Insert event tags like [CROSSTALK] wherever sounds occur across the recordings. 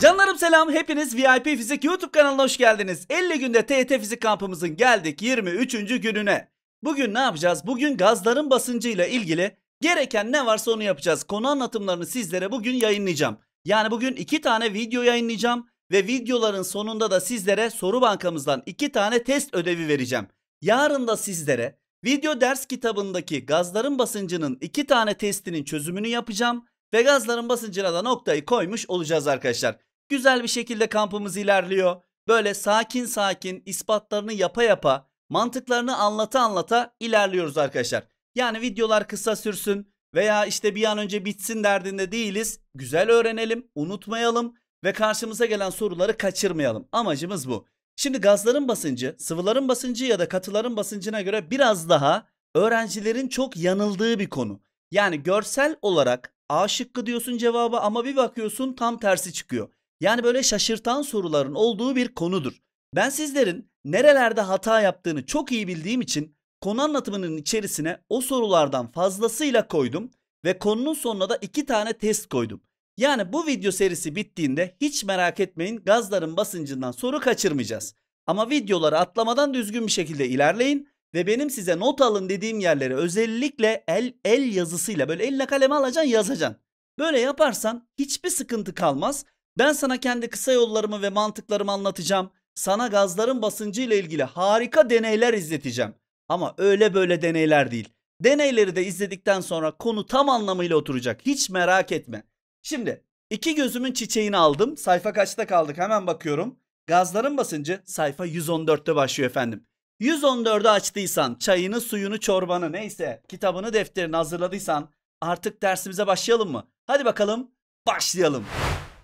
Canlarım selam hepiniz VIP Fizik YouTube kanalına hoş geldiniz. 50 günde TET Fizik kampımızın geldik 23. gününe. Bugün ne yapacağız? Bugün gazların basıncıyla ilgili gereken ne varsa onu yapacağız. Konu anlatımlarını sizlere bugün yayınlayacağım. Yani bugün 2 tane video yayınlayacağım ve videoların sonunda da sizlere soru bankamızdan 2 tane test ödevi vereceğim. Yarın da sizlere video ders kitabındaki gazların basıncının 2 tane testinin çözümünü yapacağım ve gazların basıncına da noktayı koymuş olacağız arkadaşlar. Güzel bir şekilde kampımız ilerliyor. Böyle sakin sakin ispatlarını yapa yapa mantıklarını anlata anlata ilerliyoruz arkadaşlar. Yani videolar kısa sürsün veya işte bir an önce bitsin derdinde değiliz. Güzel öğrenelim, unutmayalım ve karşımıza gelen soruları kaçırmayalım. Amacımız bu. Şimdi gazların basıncı, sıvıların basıncı ya da katıların basıncına göre biraz daha öğrencilerin çok yanıldığı bir konu. Yani görsel olarak A şıkkı diyorsun cevaba ama bir bakıyorsun tam tersi çıkıyor. Yani böyle şaşırtan soruların olduğu bir konudur. Ben sizlerin nerelerde hata yaptığını çok iyi bildiğim için konu anlatımının içerisine o sorulardan fazlasıyla koydum ve konunun sonuna da iki tane test koydum. Yani bu video serisi bittiğinde hiç merak etmeyin gazların basıncından soru kaçırmayacağız. Ama videoları atlamadan düzgün bir şekilde ilerleyin ve benim size not alın dediğim yerleri özellikle el el yazısıyla böyle eline kaleme alacaksın yazacaksın. Böyle yaparsan hiçbir sıkıntı kalmaz. Ben sana kendi kısa yollarımı ve mantıklarımı anlatacağım. Sana gazların basıncı ile ilgili harika deneyler izleteceğim. Ama öyle böyle deneyler değil. Deneyleri de izledikten sonra konu tam anlamıyla oturacak. Hiç merak etme. Şimdi iki gözümün çiçeğini aldım. Sayfa kaçta kaldık hemen bakıyorum. Gazların basıncı sayfa 114'te başlıyor efendim. 114'ü açtıysan, çayını, suyunu, çorbanı neyse, kitabını, defterini hazırladıysan artık dersimize başlayalım mı? Hadi bakalım başlayalım.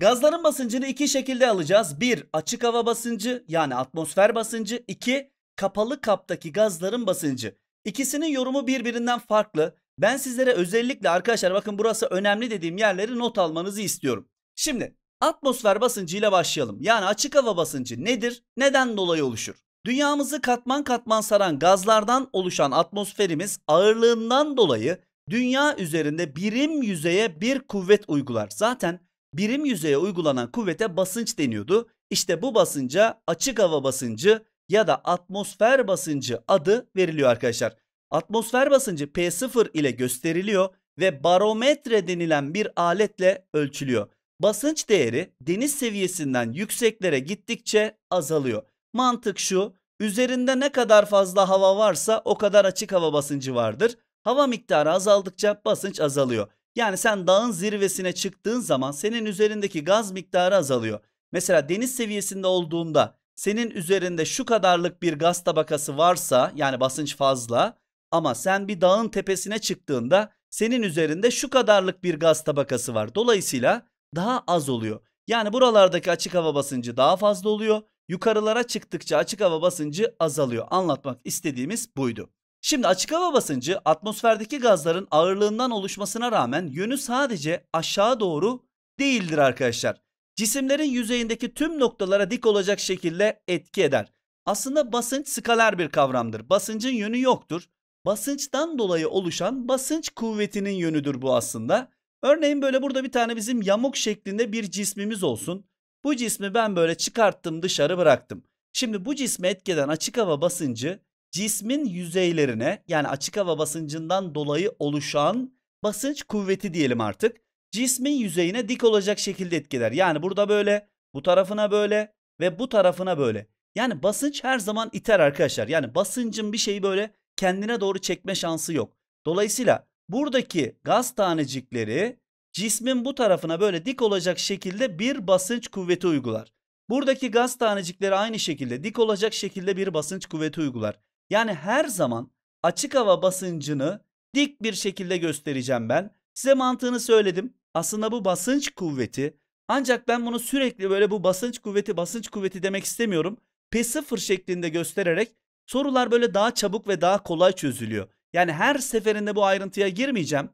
Gazların basıncını iki şekilde alacağız. 1. Açık hava basıncı yani atmosfer basıncı. 2. Kapalı kaptaki gazların basıncı. İkisinin yorumu birbirinden farklı. Ben sizlere özellikle arkadaşlar bakın burası önemli dediğim yerleri not almanızı istiyorum. Şimdi atmosfer basıncı ile başlayalım. Yani açık hava basıncı nedir? Neden dolayı oluşur? Dünyamızı katman katman saran gazlardan oluşan atmosferimiz ağırlığından dolayı dünya üzerinde birim yüzeye bir kuvvet uygular. Zaten birim yüzeye uygulanan kuvvete basınç deniyordu. İşte bu basınca açık hava basıncı ya da atmosfer basıncı adı veriliyor arkadaşlar. Atmosfer basıncı P0 ile gösteriliyor ve barometre denilen bir aletle ölçülüyor. Basınç değeri deniz seviyesinden yükseklere gittikçe azalıyor. Mantık şu. Üzerinde ne kadar fazla hava varsa o kadar açık hava basıncı vardır. Hava miktarı azaldıkça basınç azalıyor. Yani sen dağın zirvesine çıktığın zaman senin üzerindeki gaz miktarı azalıyor. Mesela deniz seviyesinde olduğunda senin üzerinde şu kadarlık bir gaz tabakası varsa yani basınç fazla ama sen bir dağın tepesine çıktığında senin üzerinde şu kadarlık bir gaz tabakası var. Dolayısıyla daha az oluyor. Yani buralardaki açık hava basıncı daha fazla oluyor yukarılara çıktıkça açık hava basıncı azalıyor. Anlatmak istediğimiz buydu. Şimdi açık hava basıncı atmosferdeki gazların ağırlığından oluşmasına rağmen yönü sadece aşağı doğru değildir arkadaşlar. Cisimlerin yüzeyindeki tüm noktalara dik olacak şekilde etki eder. Aslında basınç skaler bir kavramdır. Basıncın yönü yoktur. Basınçtan dolayı oluşan basınç kuvvetinin yönüdür bu aslında. Örneğin böyle burada bir tane bizim yamuk şeklinde bir cismimiz olsun. Bu cismi ben böyle çıkarttım dışarı bıraktım. Şimdi bu cisme etkeden açık hava basıncı cismin yüzeylerine yani açık hava basıncından dolayı oluşan basınç kuvveti diyelim artık. Cismin yüzeyine dik olacak şekilde etkiler. Yani burada böyle, bu tarafına böyle ve bu tarafına böyle. Yani basınç her zaman iter arkadaşlar. Yani basıncın bir şeyi böyle kendine doğru çekme şansı yok. Dolayısıyla buradaki gaz tanecikleri cismin bu tarafına böyle dik olacak şekilde bir basınç kuvveti uygular. Buradaki gaz tanecikleri aynı şekilde dik olacak şekilde bir basınç kuvveti uygular. Yani her zaman açık hava basıncını dik bir şekilde göstereceğim ben. Size mantığını söyledim. Aslında bu basınç kuvveti ancak ben bunu sürekli böyle bu basınç kuvveti basınç kuvveti demek istemiyorum. P0 şeklinde göstererek sorular böyle daha çabuk ve daha kolay çözülüyor. Yani her seferinde bu ayrıntıya girmeyeceğim.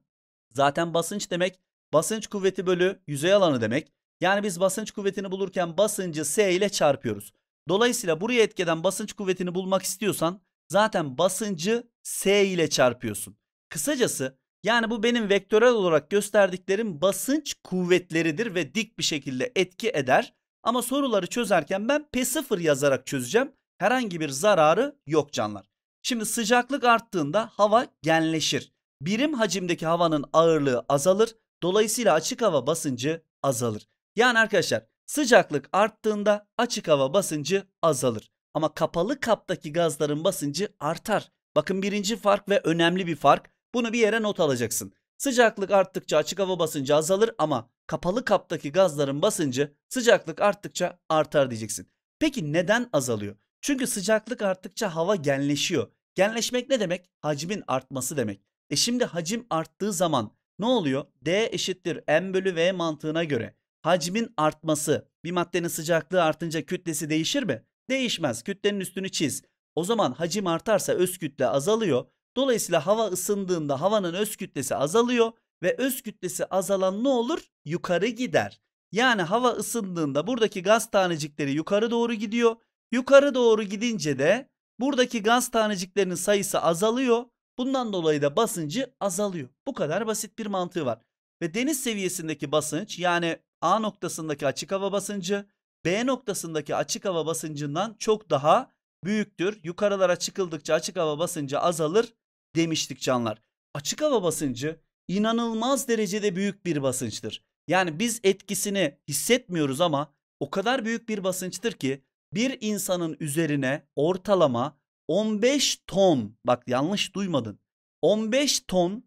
Zaten basınç demek basınç kuvveti bölü yüzey alanı demek. Yani biz basınç kuvvetini bulurken basıncı S ile çarpıyoruz. Dolayısıyla buraya etkeden basınç kuvvetini bulmak istiyorsan zaten basıncı S ile çarpıyorsun. Kısacası yani bu benim vektörel olarak gösterdiklerim basınç kuvvetleridir ve dik bir şekilde etki eder. Ama soruları çözerken ben P0 yazarak çözeceğim. Herhangi bir zararı yok canlar. Şimdi sıcaklık arttığında hava genleşir. Birim hacimdeki havanın ağırlığı azalır Dolayısıyla açık hava basıncı azalır. Yani arkadaşlar sıcaklık arttığında açık hava basıncı azalır. Ama kapalı kaptaki gazların basıncı artar. Bakın birinci fark ve önemli bir fark. Bunu bir yere not alacaksın. Sıcaklık arttıkça açık hava basıncı azalır ama kapalı kaptaki gazların basıncı sıcaklık arttıkça artar diyeceksin. Peki neden azalıyor? Çünkü sıcaklık arttıkça hava genleşiyor. Genleşmek ne demek? Hacmin artması demek. E şimdi hacim arttığı zaman ne oluyor? D eşittir M bölü V mantığına göre hacmin artması bir maddenin sıcaklığı artınca kütlesi değişir mi? Değişmez. Kütlenin üstünü çiz. O zaman hacim artarsa öz kütle azalıyor. Dolayısıyla hava ısındığında havanın öz kütlesi azalıyor ve öz kütlesi azalan ne olur? Yukarı gider. Yani hava ısındığında buradaki gaz tanecikleri yukarı doğru gidiyor. Yukarı doğru gidince de buradaki gaz taneciklerinin sayısı azalıyor Bundan dolayı da basıncı azalıyor. Bu kadar basit bir mantığı var. Ve deniz seviyesindeki basınç yani A noktasındaki açık hava basıncı B noktasındaki açık hava basıncından çok daha büyüktür. Yukarılara çıkıldıkça açık hava basıncı azalır demiştik canlar. Açık hava basıncı inanılmaz derecede büyük bir basınçtır. Yani biz etkisini hissetmiyoruz ama o kadar büyük bir basınçtır ki bir insanın üzerine ortalama 15 ton bak yanlış duymadın. 15 ton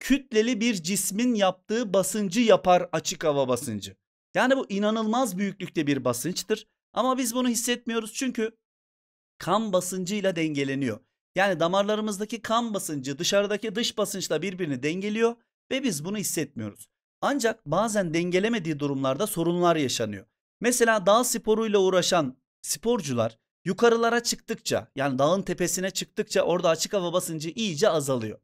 kütleli bir cismin yaptığı basıncı yapar açık hava basıncı. Yani bu inanılmaz büyüklükte bir basınçtır. Ama biz bunu hissetmiyoruz çünkü kan basıncıyla dengeleniyor. Yani damarlarımızdaki kan basıncı dışarıdaki dış basınçla birbirini dengeliyor ve biz bunu hissetmiyoruz. Ancak bazen dengelemediği durumlarda sorunlar yaşanıyor. Mesela dağ sporuyla uğraşan sporcular yukarılara çıktıkça yani dağın tepesine çıktıkça orada açık hava basıncı iyice azalıyor.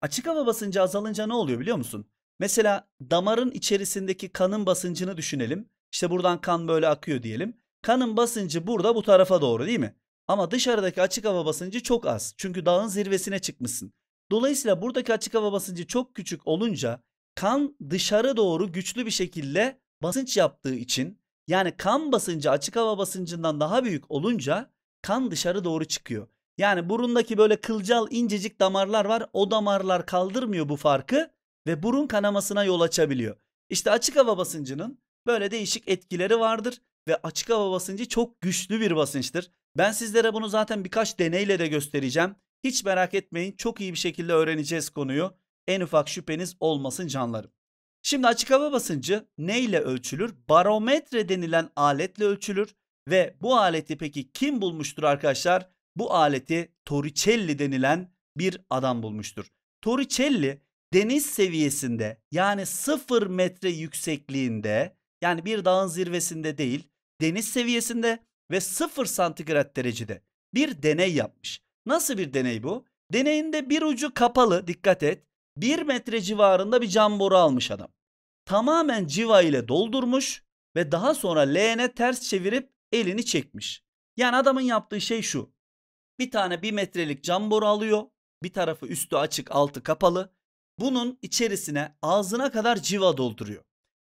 Açık hava basıncı azalınca ne oluyor biliyor musun? Mesela damarın içerisindeki kanın basıncını düşünelim. İşte buradan kan böyle akıyor diyelim. Kanın basıncı burada bu tarafa doğru değil mi? Ama dışarıdaki açık hava basıncı çok az. Çünkü dağın zirvesine çıkmışsın. Dolayısıyla buradaki açık hava basıncı çok küçük olunca kan dışarı doğru güçlü bir şekilde basınç yaptığı için yani kan basıncı açık hava basıncından daha büyük olunca kan dışarı doğru çıkıyor. Yani burundaki böyle kılcal incecik damarlar var. O damarlar kaldırmıyor bu farkı ve burun kanamasına yol açabiliyor. İşte açık hava basıncının böyle değişik etkileri vardır ve açık hava basıncı çok güçlü bir basınçtır. Ben sizlere bunu zaten birkaç deneyle de göstereceğim. Hiç merak etmeyin çok iyi bir şekilde öğreneceğiz konuyu. En ufak şüpheniz olmasın canlarım. Şimdi açık hava basıncı ne ile ölçülür? Barometre denilen aletle ölçülür ve bu aleti peki kim bulmuştur arkadaşlar? Bu aleti Torricelli denilen bir adam bulmuştur. Torricelli deniz seviyesinde yani 0 metre yüksekliğinde yani bir dağın zirvesinde değil deniz seviyesinde ve 0 santigrat derecede bir deney yapmış. Nasıl bir deney bu? Deneyinde bir ucu kapalı dikkat et 1 metre civarında bir cam boru almış adam. Tamamen civa ile doldurmuş ve daha sonra leğene ters çevirip elini çekmiş. Yani adamın yaptığı şey şu. Bir tane 1 metrelik cam boru alıyor. Bir tarafı üstü açık altı kapalı. Bunun içerisine ağzına kadar civa dolduruyor.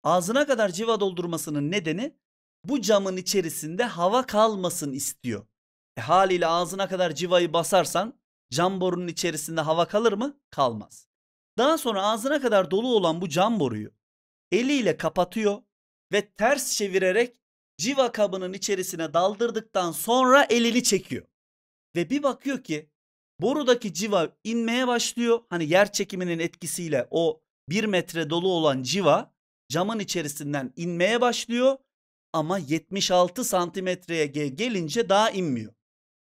Ağzına kadar civa doldurmasının nedeni bu camın içerisinde hava kalmasın istiyor. E, haliyle ağzına kadar civayı basarsan cam borunun içerisinde hava kalır mı? Kalmaz. Daha sonra ağzına kadar dolu olan bu cam boruyu eliyle kapatıyor ve ters çevirerek civa kabının içerisine daldırdıktan sonra elini çekiyor. Ve bir bakıyor ki borudaki civa inmeye başlıyor. Hani yer çekiminin etkisiyle o bir metre dolu olan civa camın içerisinden inmeye başlıyor. Ama 76 santimetreye gelince daha inmiyor.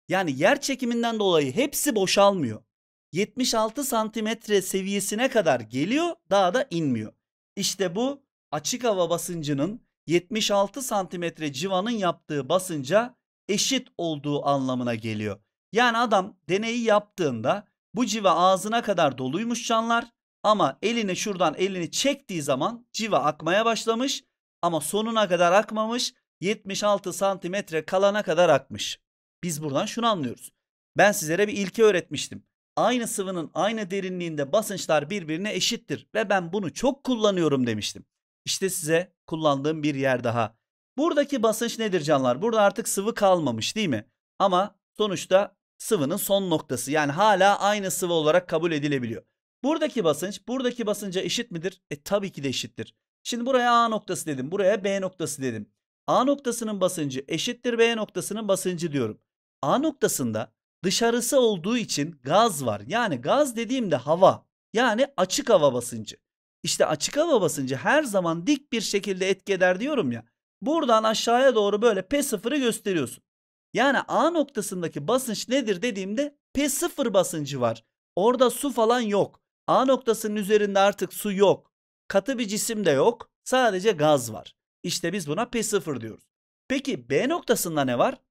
Yani yer çekiminden dolayı hepsi boşalmıyor. 76 santimetre seviyesine kadar geliyor daha da inmiyor. İşte bu açık hava basıncının 76 santimetre civanın yaptığı basınca eşit olduğu anlamına geliyor. Yani adam deneyi yaptığında bu civa ağzına kadar doluymuş canlar ama elini şuradan elini çektiği zaman civa akmaya başlamış ama sonuna kadar akmamış 76 santimetre kalana kadar akmış. Biz buradan şunu anlıyoruz. Ben sizlere bir ilke öğretmiştim aynı sıvının aynı derinliğinde basınçlar birbirine eşittir ve ben bunu çok kullanıyorum demiştim. İşte size kullandığım bir yer daha. Buradaki basınç nedir canlar? Burada artık sıvı kalmamış değil mi? Ama sonuçta sıvının son noktası yani hala aynı sıvı olarak kabul edilebiliyor. Buradaki basınç buradaki basınca eşit midir? E tabii ki de eşittir. Şimdi buraya A noktası dedim. Buraya B noktası dedim. A noktasının basıncı eşittir B noktasının basıncı diyorum. A noktasında Dışarısı olduğu için gaz var. Yani gaz dediğimde hava. Yani açık hava basıncı. İşte açık hava basıncı her zaman dik bir şekilde etkeder diyorum ya. Buradan aşağıya doğru böyle P0'ı gösteriyorsun. Yani A noktasındaki basınç nedir dediğimde P0 basıncı var. Orada su falan yok. A noktasının üzerinde artık su yok. Katı bir cisim de yok. Sadece gaz var. İşte biz buna P0 diyoruz. Peki B noktasında ne var?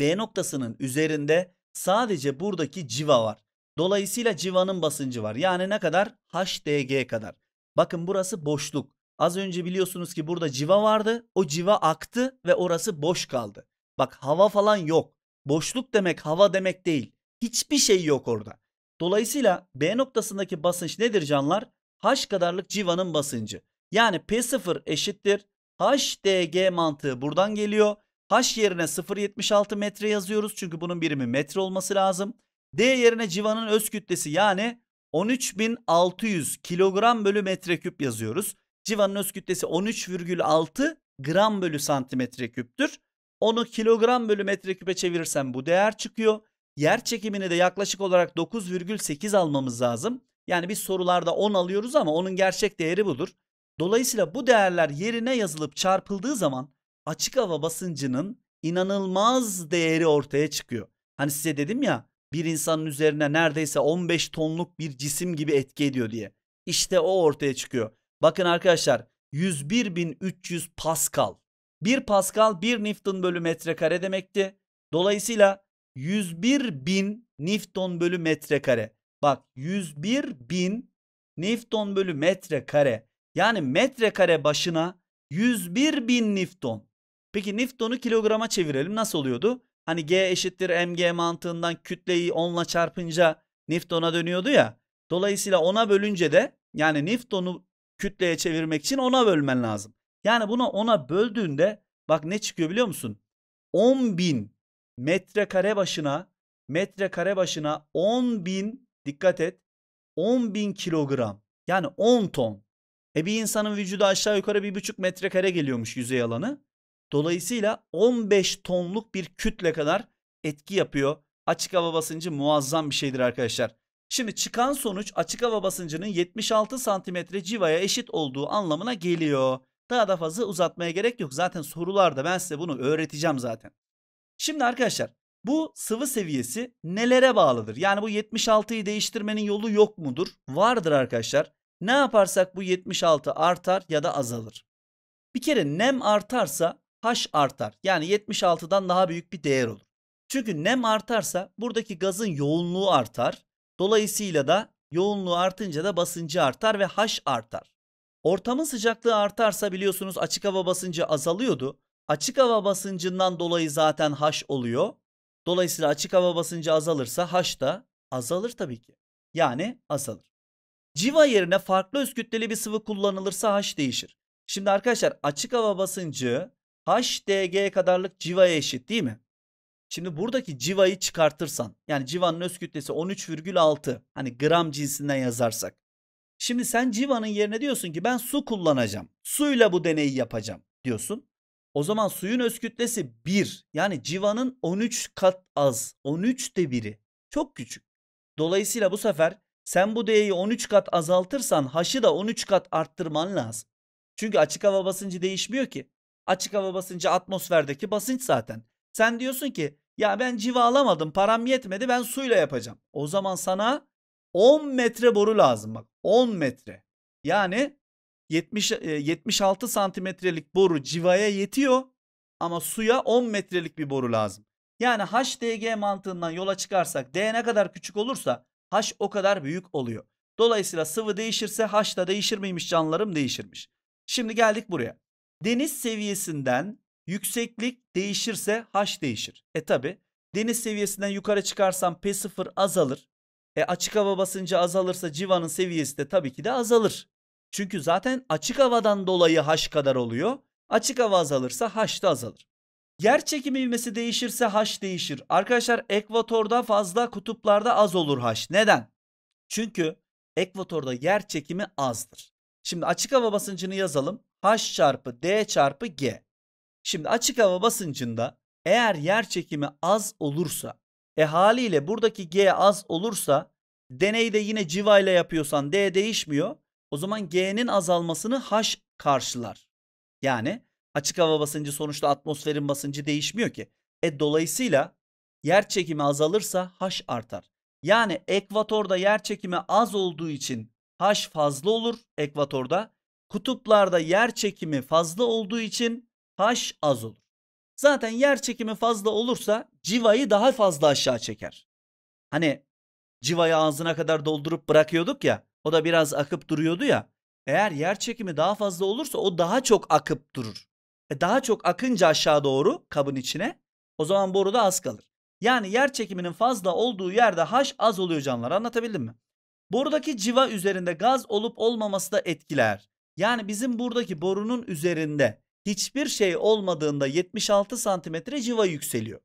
B noktasının üzerinde Sadece buradaki civa var. Dolayısıyla civanın basıncı var. Yani ne kadar? HDG kadar. Bakın burası boşluk. Az önce biliyorsunuz ki burada civa vardı. O civa aktı ve orası boş kaldı. Bak hava falan yok. Boşluk demek hava demek değil. Hiçbir şey yok orada. Dolayısıyla B noktasındaki basınç nedir canlar? H kadarlık civanın basıncı. Yani P0 eşittir. HDG mantığı buradan geliyor. H yerine 0.76 metre yazıyoruz. Çünkü bunun birimi metre olması lazım. D yerine civanın öz kütlesi yani 13.600 kilogram bölü metreküp yazıyoruz. Civanın öz kütlesi 13,6 gram bölü santimetre küptür. Onu kilogram bölü metreküpe çevirirsem bu değer çıkıyor. Yer çekimini de yaklaşık olarak 9,8 almamız lazım. Yani biz sorularda 10 alıyoruz ama onun gerçek değeri budur. Dolayısıyla bu değerler yerine yazılıp çarpıldığı zaman açık hava basıncının inanılmaz değeri ortaya çıkıyor. Hani size dedim ya bir insanın üzerine neredeyse 15 tonluk bir cisim gibi etki ediyor diye. İşte o ortaya çıkıyor. Bakın arkadaşlar 101.300 Pascal. 1 Pascal 1 Newton bölü metrekare demekti. Dolayısıyla 101.000 Newton bölü metrekare. Bak 101.000 Newton bölü metrekare. Yani metrekare başına 101.000 Newton. Peki Newton'u kilograma çevirelim. Nasıl oluyordu? Hani G eşittir mg mantığından kütleyi 10 ile çarpınca Newton'a dönüyordu ya. Dolayısıyla 10'a bölünce de yani Newton'u kütleye çevirmek için 10'a bölmen lazım. Yani bunu 10'a böldüğünde bak ne çıkıyor biliyor musun? 10.000 metrekare başına metrekare başına 10.000 dikkat et 10.000 kilogram yani 10 ton. E bir insanın vücudu aşağı yukarı 1,5 metrekare geliyormuş yüzey alanı. Dolayısıyla 15 tonluk bir kütle kadar etki yapıyor. Açık hava basıncı muazzam bir şeydir arkadaşlar. Şimdi çıkan sonuç açık hava basıncının 76 santimetre civaya eşit olduğu anlamına geliyor. Daha da fazla uzatmaya gerek yok. Zaten sorularda ben size bunu öğreteceğim zaten. Şimdi arkadaşlar bu sıvı seviyesi nelere bağlıdır? Yani bu 76'yı değiştirmenin yolu yok mudur? Vardır arkadaşlar. Ne yaparsak bu 76 artar ya da azalır. Bir kere nem artarsa H artar. Yani 76'dan daha büyük bir değer olur. Çünkü nem artarsa buradaki gazın yoğunluğu artar. Dolayısıyla da yoğunluğu artınca da basıncı artar ve H artar. Ortamın sıcaklığı artarsa biliyorsunuz açık hava basıncı azalıyordu. Açık hava basıncından dolayı zaten H oluyor. Dolayısıyla açık hava basıncı azalırsa H da azalır tabii ki. Yani azalır. Civa yerine farklı öz kütleli bir sıvı kullanılırsa H değişir. Şimdi arkadaşlar açık hava basıncı HDG kadarlık civaya eşit değil mi? Şimdi buradaki civayı çıkartırsan yani civanın öz kütlesi 13,6 hani gram cinsinden yazarsak. Şimdi sen civanın yerine diyorsun ki ben su kullanacağım. Suyla bu deneyi yapacağım diyorsun. O zaman suyun öz kütlesi 1 yani civanın 13 kat az 13 de 1'i çok küçük. Dolayısıyla bu sefer sen bu değeri 13 kat azaltırsan H'ı da 13 kat arttırman lazım. Çünkü açık hava basıncı değişmiyor ki. Açık hava basıncı atmosferdeki basınç zaten. Sen diyorsun ki ya ben civa alamadım param yetmedi ben suyla yapacağım. O zaman sana 10 metre boru lazım bak 10 metre. Yani 70, 76 e, santimetrelik boru civaya yetiyor ama suya 10 metrelik bir boru lazım. Yani HDG mantığından yola çıkarsak D ne kadar küçük olursa H o kadar büyük oluyor. Dolayısıyla sıvı değişirse H da değişir miymiş canlarım değişirmiş. Şimdi geldik buraya. Deniz seviyesinden yükseklik değişirse H değişir. E tabi deniz seviyesinden yukarı çıkarsam P0 azalır. E açık hava basıncı azalırsa civanın seviyesi de tabii ki de azalır. Çünkü zaten açık havadan dolayı H kadar oluyor. Açık hava azalırsa H da azalır. Yer çekimi ivmesi değişirse H değişir. Arkadaşlar ekvatorda fazla kutuplarda az olur H. Neden? Çünkü ekvatorda yer çekimi azdır. Şimdi açık hava basıncını yazalım. H çarpı D çarpı G. Şimdi açık hava basıncında eğer yer çekimi az olursa e haliyle buradaki G az olursa deneyi de yine civayla yapıyorsan D değişmiyor. O zaman G'nin azalmasını H karşılar. Yani açık hava basıncı sonuçta atmosferin basıncı değişmiyor ki. E dolayısıyla yer çekimi azalırsa H artar. Yani ekvatorda yer çekimi az olduğu için H fazla olur ekvatorda kutuplarda yer çekimi fazla olduğu için H az olur. Zaten yer çekimi fazla olursa civayı daha fazla aşağı çeker. Hani civayı ağzına kadar doldurup bırakıyorduk ya. O da biraz akıp duruyordu ya. Eğer yer çekimi daha fazla olursa o daha çok akıp durur. E daha çok akınca aşağı doğru kabın içine o zaman boru da az kalır. Yani yer çekiminin fazla olduğu yerde haş az oluyor canlar. Anlatabildim mi? Borudaki civa üzerinde gaz olup olmaması da etkiler. Yani bizim buradaki borunun üzerinde hiçbir şey olmadığında 76 santimetre civa yükseliyor.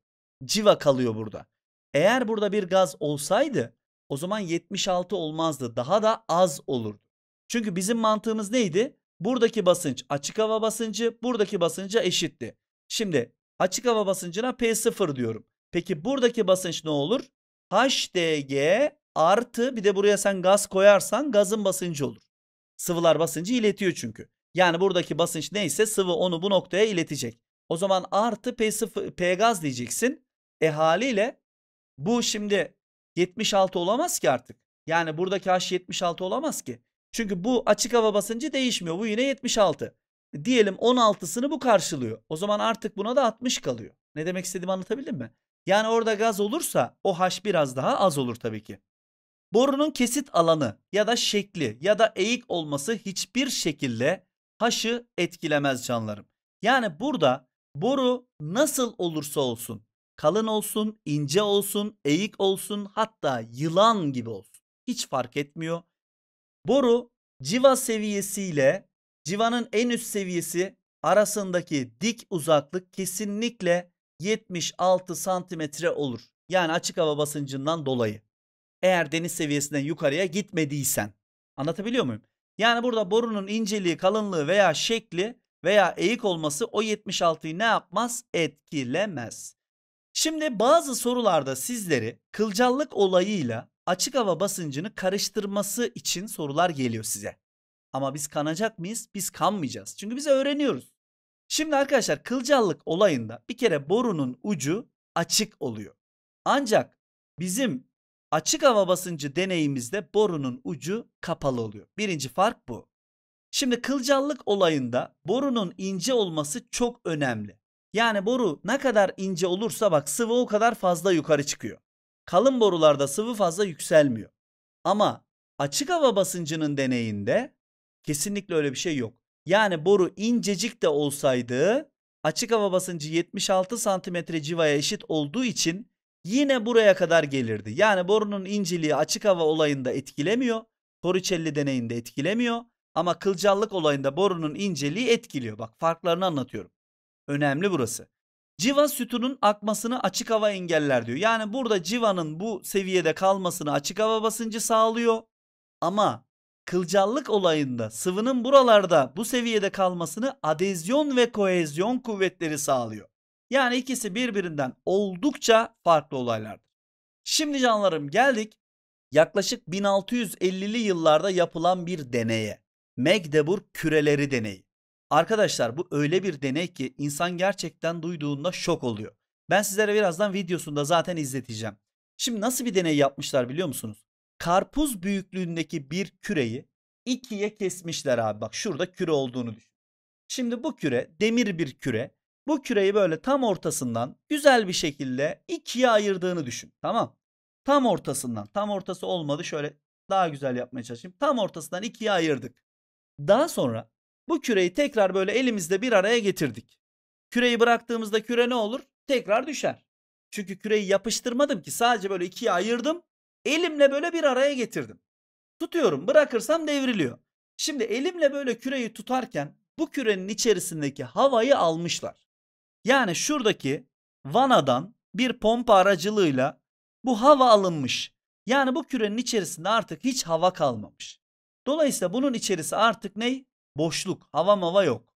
Civa kalıyor burada. Eğer burada bir gaz olsaydı o zaman 76 olmazdı. Daha da az olurdu. Çünkü bizim mantığımız neydi? Buradaki basınç açık hava basıncı, buradaki basınca eşitti. Şimdi açık hava basıncına P0 diyorum. Peki buradaki basınç ne olur? HDG artı bir de buraya sen gaz koyarsan gazın basıncı olur. Sıvılar basıncı iletiyor çünkü. Yani buradaki basınç neyse sıvı onu bu noktaya iletecek. O zaman artı P0, P gaz diyeceksin. E haliyle bu şimdi 76 olamaz ki artık. Yani buradaki H 76 olamaz ki. Çünkü bu açık hava basıncı değişmiyor. Bu yine 76. Diyelim 16'sını bu karşılıyor. O zaman artık buna da 60 kalıyor. Ne demek istediğimi anlatabildim mi? Yani orada gaz olursa o H biraz daha az olur tabii ki. Borunun kesit alanı ya da şekli ya da eğik olması hiçbir şekilde haşı etkilemez canlarım. Yani burada boru nasıl olursa olsun kalın olsun, ince olsun, eğik olsun hatta yılan gibi olsun hiç fark etmiyor. Boru civa seviyesiyle civanın en üst seviyesi arasındaki dik uzaklık kesinlikle 76 santimetre olur. Yani açık hava basıncından dolayı. Eğer deniz seviyesinden yukarıya gitmediysen. Anlatabiliyor muyum? Yani burada borunun inceliği, kalınlığı veya şekli veya eğik olması o 76'yı ne yapmaz? Etkilemez. Şimdi bazı sorularda sizleri kılcallık olayıyla açık hava basıncını karıştırması için sorular geliyor size. Ama biz kanacak mıyız? Biz kanmayacağız. Çünkü biz öğreniyoruz. Şimdi arkadaşlar kılcallık olayında bir kere borunun ucu açık oluyor. Ancak bizim Açık hava basıncı deneyimizde borunun ucu kapalı oluyor. Birinci fark bu. Şimdi kılcallık olayında borunun ince olması çok önemli. Yani boru ne kadar ince olursa bak sıvı o kadar fazla yukarı çıkıyor. Kalın borularda sıvı fazla yükselmiyor. Ama açık hava basıncının deneyinde kesinlikle öyle bir şey yok. Yani boru incecik de olsaydı açık hava basıncı 76 santimetre civaya eşit olduğu için yine buraya kadar gelirdi. Yani borunun inceliği açık hava olayında etkilemiyor. Torricelli deneyinde etkilemiyor. Ama kılcallık olayında borunun inceliği etkiliyor. Bak farklarını anlatıyorum. Önemli burası. Civa sütunun akmasını açık hava engeller diyor. Yani burada civanın bu seviyede kalmasını açık hava basıncı sağlıyor. Ama kılcallık olayında sıvının buralarda bu seviyede kalmasını adezyon ve kohezyon kuvvetleri sağlıyor. Yani ikisi birbirinden oldukça farklı olaylardır. Şimdi canlarım geldik yaklaşık 1650'li yıllarda yapılan bir deneye. Magdeburg küreleri deneyi. Arkadaşlar bu öyle bir deney ki insan gerçekten duyduğunda şok oluyor. Ben sizlere birazdan videosunda zaten izleteceğim. Şimdi nasıl bir deney yapmışlar biliyor musunuz? Karpuz büyüklüğündeki bir küreyi ikiye kesmişler abi. Bak şurada küre olduğunu düşün. Şimdi bu küre demir bir küre bu küreyi böyle tam ortasından güzel bir şekilde ikiye ayırdığını düşün. Tamam. Tam ortasından. Tam ortası olmadı. Şöyle daha güzel yapmaya çalışayım. Tam ortasından ikiye ayırdık. Daha sonra bu küreyi tekrar böyle elimizde bir araya getirdik. Küreyi bıraktığımızda küre ne olur? Tekrar düşer. Çünkü küreyi yapıştırmadım ki sadece böyle ikiye ayırdım. Elimle böyle bir araya getirdim. Tutuyorum bırakırsam devriliyor. Şimdi elimle böyle küreyi tutarken bu kürenin içerisindeki havayı almışlar. Yani şuradaki vanadan bir pompa aracılığıyla bu hava alınmış. Yani bu kürenin içerisinde artık hiç hava kalmamış. Dolayısıyla bunun içerisi artık ne? Boşluk, hava mava yok.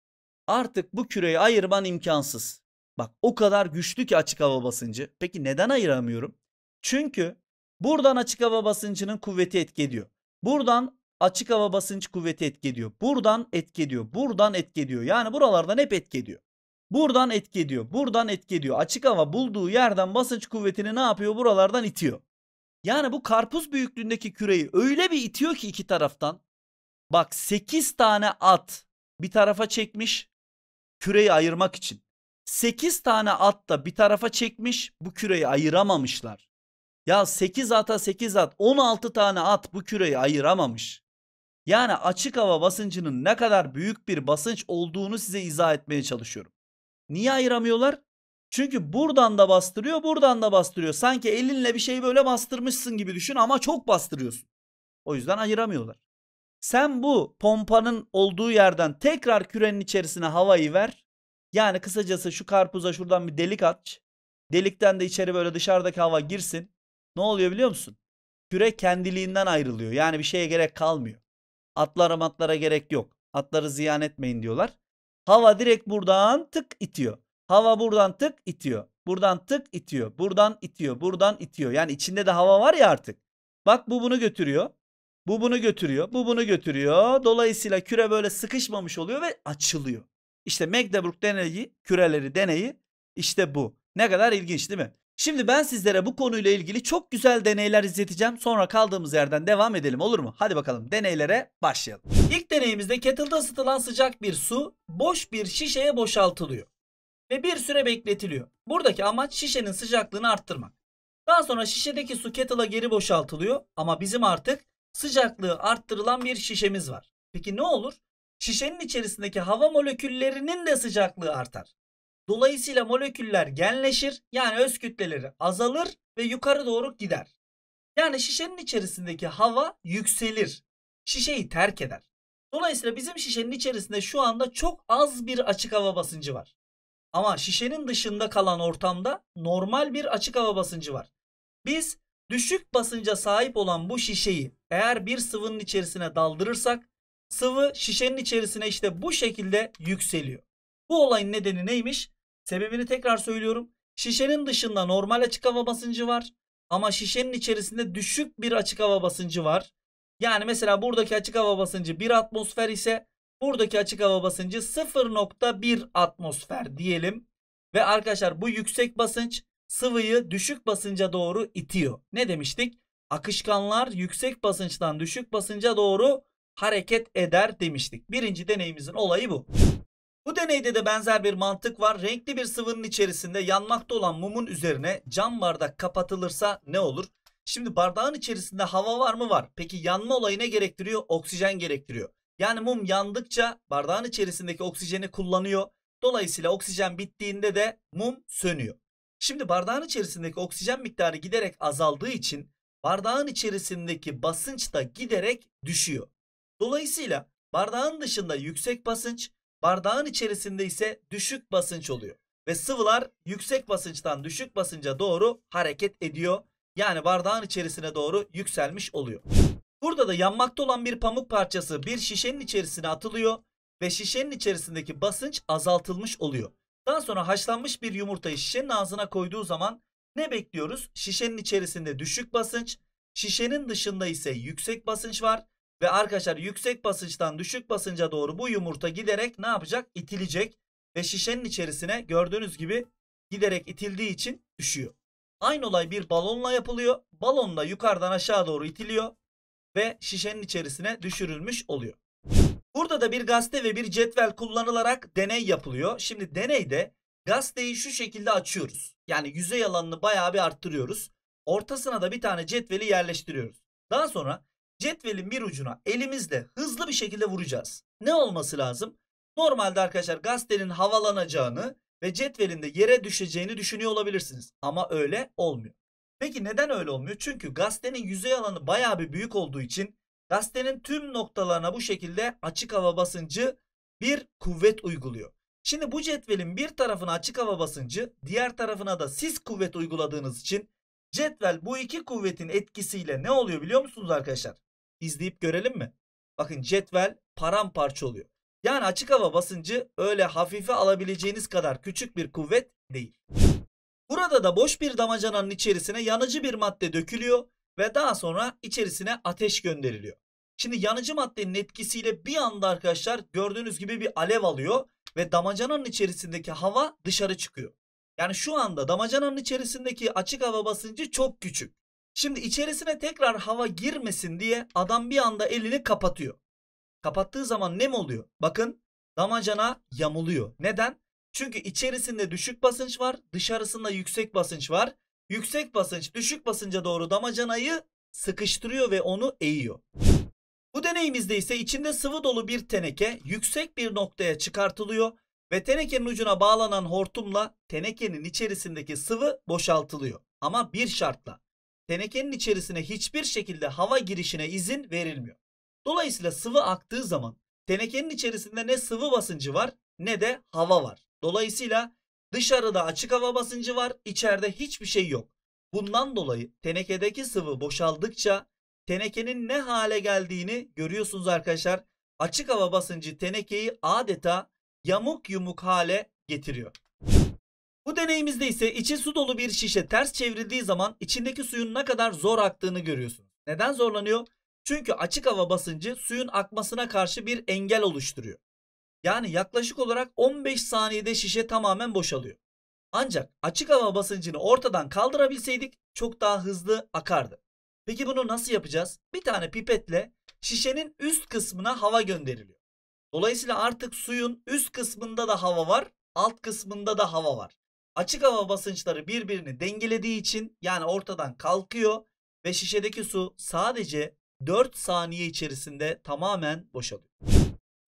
Artık bu küreyi ayırman imkansız. Bak o kadar güçlü ki açık hava basıncı. Peki neden ayıramıyorum? Çünkü buradan açık hava basıncının kuvveti etki ediyor. Buradan açık hava basıncı kuvveti etki ediyor. Buradan etki ediyor. Buradan etki ediyor. Yani buralardan hep etki ediyor. Buradan etki ediyor. Buradan etki ediyor. Açık hava bulduğu yerden basınç kuvvetini ne yapıyor? Buralardan itiyor. Yani bu karpuz büyüklüğündeki küreyi öyle bir itiyor ki iki taraftan. Bak 8 tane at bir tarafa çekmiş küreyi ayırmak için. 8 tane at da bir tarafa çekmiş bu küreyi ayıramamışlar. Ya 8 ata 8 at 16 tane at bu küreyi ayıramamış. Yani açık hava basıncının ne kadar büyük bir basınç olduğunu size izah etmeye çalışıyorum. Niye ayıramıyorlar? Çünkü buradan da bastırıyor, buradan da bastırıyor. Sanki elinle bir şey böyle bastırmışsın gibi düşün ama çok bastırıyorsun. O yüzden ayıramıyorlar. Sen bu pompanın olduğu yerden tekrar kürenin içerisine havayı ver. Yani kısacası şu karpuza şuradan bir delik aç. Delikten de içeri böyle dışarıdaki hava girsin. Ne oluyor biliyor musun? Küre kendiliğinden ayrılıyor. Yani bir şeye gerek kalmıyor. Atlara matlara gerek yok. Atları ziyan etmeyin diyorlar. Hava direkt buradan tık itiyor. Hava buradan tık itiyor. Buradan tık itiyor. Buradan itiyor. Buradan itiyor. Yani içinde de hava var ya artık. Bak bu bunu götürüyor. Bu bunu götürüyor. Bu bunu götürüyor. Dolayısıyla küre böyle sıkışmamış oluyor ve açılıyor. İşte Magdeburg deneyi, küreleri deneyi işte bu. Ne kadar ilginç değil mi? Şimdi ben sizlere bu konuyla ilgili çok güzel deneyler izleteceğim. Sonra kaldığımız yerden devam edelim olur mu? Hadi bakalım deneylere başlayalım. İlk deneyimizde kettle'da ısıtılan sıcak bir su boş bir şişeye boşaltılıyor. Ve bir süre bekletiliyor. Buradaki amaç şişenin sıcaklığını arttırmak. Daha sonra şişedeki su kettle'a geri boşaltılıyor. Ama bizim artık sıcaklığı arttırılan bir şişemiz var. Peki ne olur? Şişenin içerisindeki hava moleküllerinin de sıcaklığı artar. Dolayısıyla moleküller genleşir yani öz kütleleri azalır ve yukarı doğru gider. Yani şişenin içerisindeki hava yükselir. Şişeyi terk eder. Dolayısıyla bizim şişenin içerisinde şu anda çok az bir açık hava basıncı var. Ama şişenin dışında kalan ortamda normal bir açık hava basıncı var. Biz düşük basınca sahip olan bu şişeyi eğer bir sıvının içerisine daldırırsak sıvı şişenin içerisine işte bu şekilde yükseliyor. Bu olayın nedeni neymiş? Sebebini tekrar söylüyorum. Şişenin dışında normal açık hava basıncı var. Ama şişenin içerisinde düşük bir açık hava basıncı var. Yani mesela buradaki açık hava basıncı 1 atmosfer ise buradaki açık hava basıncı 0.1 atmosfer diyelim. Ve arkadaşlar bu yüksek basınç sıvıyı düşük basınca doğru itiyor. Ne demiştik? Akışkanlar yüksek basınçtan düşük basınca doğru hareket eder demiştik. Birinci deneyimizin olayı bu. Bu deneyde de benzer bir mantık var. Renkli bir sıvının içerisinde yanmakta olan mumun üzerine cam bardak kapatılırsa ne olur? Şimdi bardağın içerisinde hava var mı var? Peki yanma olayı ne gerektiriyor? Oksijen gerektiriyor. Yani mum yandıkça bardağın içerisindeki oksijeni kullanıyor. Dolayısıyla oksijen bittiğinde de mum sönüyor. Şimdi bardağın içerisindeki oksijen miktarı giderek azaldığı için bardağın içerisindeki basınç da giderek düşüyor. Dolayısıyla bardağın dışında yüksek basınç, Bardağın içerisinde ise düşük basınç oluyor. Ve sıvılar yüksek basınçtan düşük basınca doğru hareket ediyor. Yani bardağın içerisine doğru yükselmiş oluyor. Burada da yanmakta olan bir pamuk parçası bir şişenin içerisine atılıyor ve şişenin içerisindeki basınç azaltılmış oluyor. Daha sonra haşlanmış bir yumurtayı şişenin ağzına koyduğu zaman ne bekliyoruz? Şişenin içerisinde düşük basınç, şişenin dışında ise yüksek basınç var ve arkadaşlar yüksek basınçtan düşük basınca doğru bu yumurta giderek ne yapacak? İtilecek ve şişenin içerisine gördüğünüz gibi giderek itildiği için düşüyor. Aynı olay bir balonla yapılıyor. Balonla yukarıdan aşağı doğru itiliyor ve şişenin içerisine düşürülmüş oluyor. Burada da bir gazete ve bir cetvel kullanılarak deney yapılıyor. Şimdi deneyde gazeteyi şu şekilde açıyoruz. Yani yüzey alanını bayağı bir arttırıyoruz. Ortasına da bir tane cetveli yerleştiriyoruz. Daha sonra cetvelin bir ucuna elimizle hızlı bir şekilde vuracağız. Ne olması lazım? Normalde arkadaşlar gazetenin havalanacağını ve cetvelin de yere düşeceğini düşünüyor olabilirsiniz. Ama öyle olmuyor. Peki neden öyle olmuyor? Çünkü gazetenin yüzey alanı bayağı bir büyük olduğu için gazetenin tüm noktalarına bu şekilde açık hava basıncı bir kuvvet uyguluyor. Şimdi bu cetvelin bir tarafına açık hava basıncı diğer tarafına da siz kuvvet uyguladığınız için Cetvel bu iki kuvvetin etkisiyle ne oluyor biliyor musunuz arkadaşlar? İzleyip görelim mi? Bakın cetvel paramparça oluyor. Yani açık hava basıncı öyle hafife alabileceğiniz kadar küçük bir kuvvet değil. Burada da boş bir damacananın içerisine yanıcı bir madde dökülüyor ve daha sonra içerisine ateş gönderiliyor. Şimdi yanıcı maddenin etkisiyle bir anda arkadaşlar gördüğünüz gibi bir alev alıyor ve damacananın içerisindeki hava dışarı çıkıyor. Yani şu anda damacananın içerisindeki açık hava basıncı çok küçük. Şimdi içerisine tekrar hava girmesin diye adam bir anda elini kapatıyor. Kapattığı zaman nem oluyor. Bakın damacana yamuluyor. Neden? Çünkü içerisinde düşük basınç var, dışarısında yüksek basınç var. Yüksek basınç düşük basınca doğru damacanayı sıkıştırıyor ve onu eğiyor. Bu deneyimizde ise içinde sıvı dolu bir teneke yüksek bir noktaya çıkartılıyor ve tenekenin ucuna bağlanan hortumla tenekenin içerisindeki sıvı boşaltılıyor. Ama bir şartla. Tenekenin içerisine hiçbir şekilde hava girişine izin verilmiyor. Dolayısıyla sıvı aktığı zaman tenekenin içerisinde ne sıvı basıncı var ne de hava var. Dolayısıyla dışarıda açık hava basıncı var, içeride hiçbir şey yok. Bundan dolayı tenekedeki sıvı boşaldıkça tenekenin ne hale geldiğini görüyorsunuz arkadaşlar. Açık hava basıncı tenekeyi adeta yamuk yumuk hale getiriyor. Bu deneyimizde ise içi su dolu bir şişe ters çevrildiği zaman içindeki suyun ne kadar zor aktığını görüyorsunuz. Neden zorlanıyor? Çünkü açık hava basıncı suyun akmasına karşı bir engel oluşturuyor. Yani yaklaşık olarak 15 saniyede şişe tamamen boşalıyor. Ancak açık hava basıncını ortadan kaldırabilseydik çok daha hızlı akardı. Peki bunu nasıl yapacağız? Bir tane pipetle şişenin üst kısmına hava gönderiliyor. Dolayısıyla artık suyun üst kısmında da hava var, alt kısmında da hava var. Açık hava basınçları birbirini dengelediği için yani ortadan kalkıyor ve şişedeki su sadece 4 saniye içerisinde tamamen boşalıyor.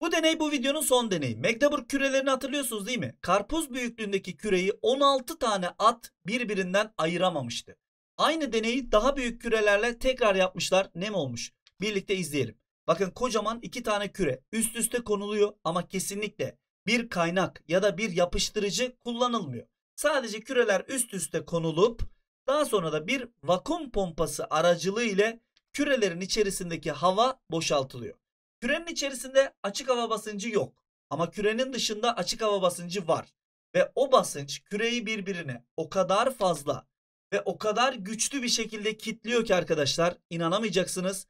Bu deney bu videonun son deneyi. Magdeburg kürelerini hatırlıyorsunuz değil mi? Karpuz büyüklüğündeki küreyi 16 tane at birbirinden ayıramamıştı. Aynı deneyi daha büyük kürelerle tekrar yapmışlar. Nem olmuş. Birlikte izleyelim. Bakın kocaman iki tane küre üst üste konuluyor ama kesinlikle bir kaynak ya da bir yapıştırıcı kullanılmıyor. Sadece küreler üst üste konulup daha sonra da bir vakum pompası aracılığı ile kürelerin içerisindeki hava boşaltılıyor. Kürenin içerisinde açık hava basıncı yok ama kürenin dışında açık hava basıncı var ve o basınç küreyi birbirine o kadar fazla ve o kadar güçlü bir şekilde kilitliyor ki arkadaşlar inanamayacaksınız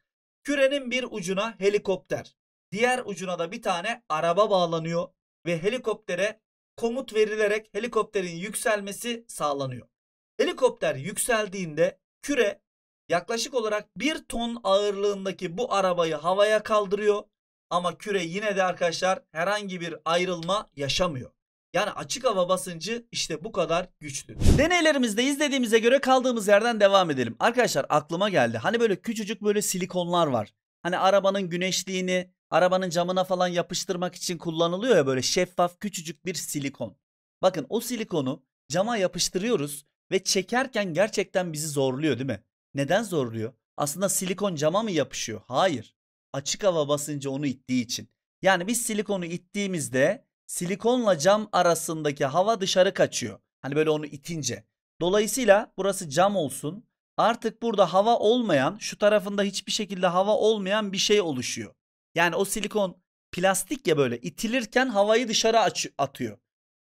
Kürenin bir ucuna helikopter, diğer ucuna da bir tane araba bağlanıyor ve helikoptere komut verilerek helikopterin yükselmesi sağlanıyor. Helikopter yükseldiğinde küre yaklaşık olarak 1 ton ağırlığındaki bu arabayı havaya kaldırıyor ama küre yine de arkadaşlar herhangi bir ayrılma yaşamıyor. Yani açık hava basıncı işte bu kadar güçlü. Deneylerimizde izlediğimize göre kaldığımız yerden devam edelim. Arkadaşlar aklıma geldi. Hani böyle küçücük böyle silikonlar var. Hani arabanın güneşliğini arabanın camına falan yapıştırmak için kullanılıyor ya böyle şeffaf küçücük bir silikon. Bakın o silikonu cama yapıştırıyoruz ve çekerken gerçekten bizi zorluyor değil mi? Neden zorluyor? Aslında silikon cama mı yapışıyor? Hayır. Açık hava basıncı onu ittiği için. Yani biz silikonu ittiğimizde silikonla cam arasındaki hava dışarı kaçıyor. Hani böyle onu itince. Dolayısıyla burası cam olsun. Artık burada hava olmayan, şu tarafında hiçbir şekilde hava olmayan bir şey oluşuyor. Yani o silikon plastik ya böyle itilirken havayı dışarı atıyor.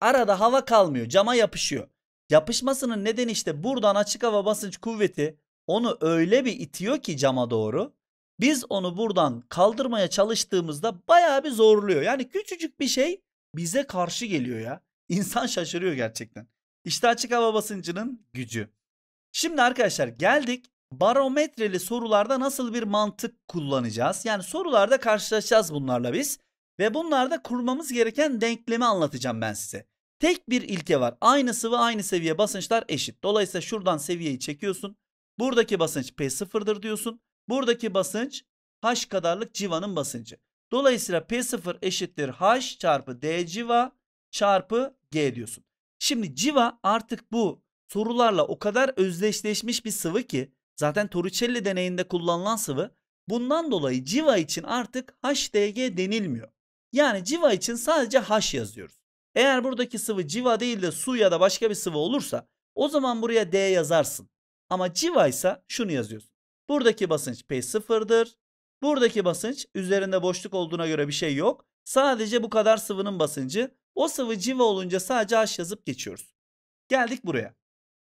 Arada hava kalmıyor, cama yapışıyor. Yapışmasının nedeni işte buradan açık hava basınç kuvveti onu öyle bir itiyor ki cama doğru. Biz onu buradan kaldırmaya çalıştığımızda bayağı bir zorluyor. Yani küçücük bir şey bize karşı geliyor ya. [LAUGHS] İnsan şaşırıyor gerçekten. İşte açık hava basıncının gücü. Şimdi arkadaşlar geldik barometreli sorularda nasıl bir mantık kullanacağız? Yani sorularda karşılaşacağız bunlarla biz ve bunlarda kurmamız gereken denklemi anlatacağım ben size. Tek bir ilke var. Aynı sıvı aynı seviye basınçlar eşit. Dolayısıyla şuradan seviyeyi çekiyorsun. Buradaki basınç P0'dır diyorsun. Buradaki basınç H kadarlık civanın basıncı. Dolayısıyla P0 eşittir H çarpı D civa çarpı G diyorsun. Şimdi civa artık bu sorularla o kadar özdeşleşmiş bir sıvı ki zaten Torricelli deneyinde kullanılan sıvı bundan dolayı civa için artık HDG denilmiyor. Yani civa için sadece H yazıyoruz. Eğer buradaki sıvı civa değil de su ya da başka bir sıvı olursa o zaman buraya D yazarsın. Ama civa ise şunu yazıyorsun. Buradaki basınç P0'dır. Buradaki basınç üzerinde boşluk olduğuna göre bir şey yok. Sadece bu kadar sıvının basıncı. O sıvı civa olunca sadece H yazıp geçiyoruz. Geldik buraya.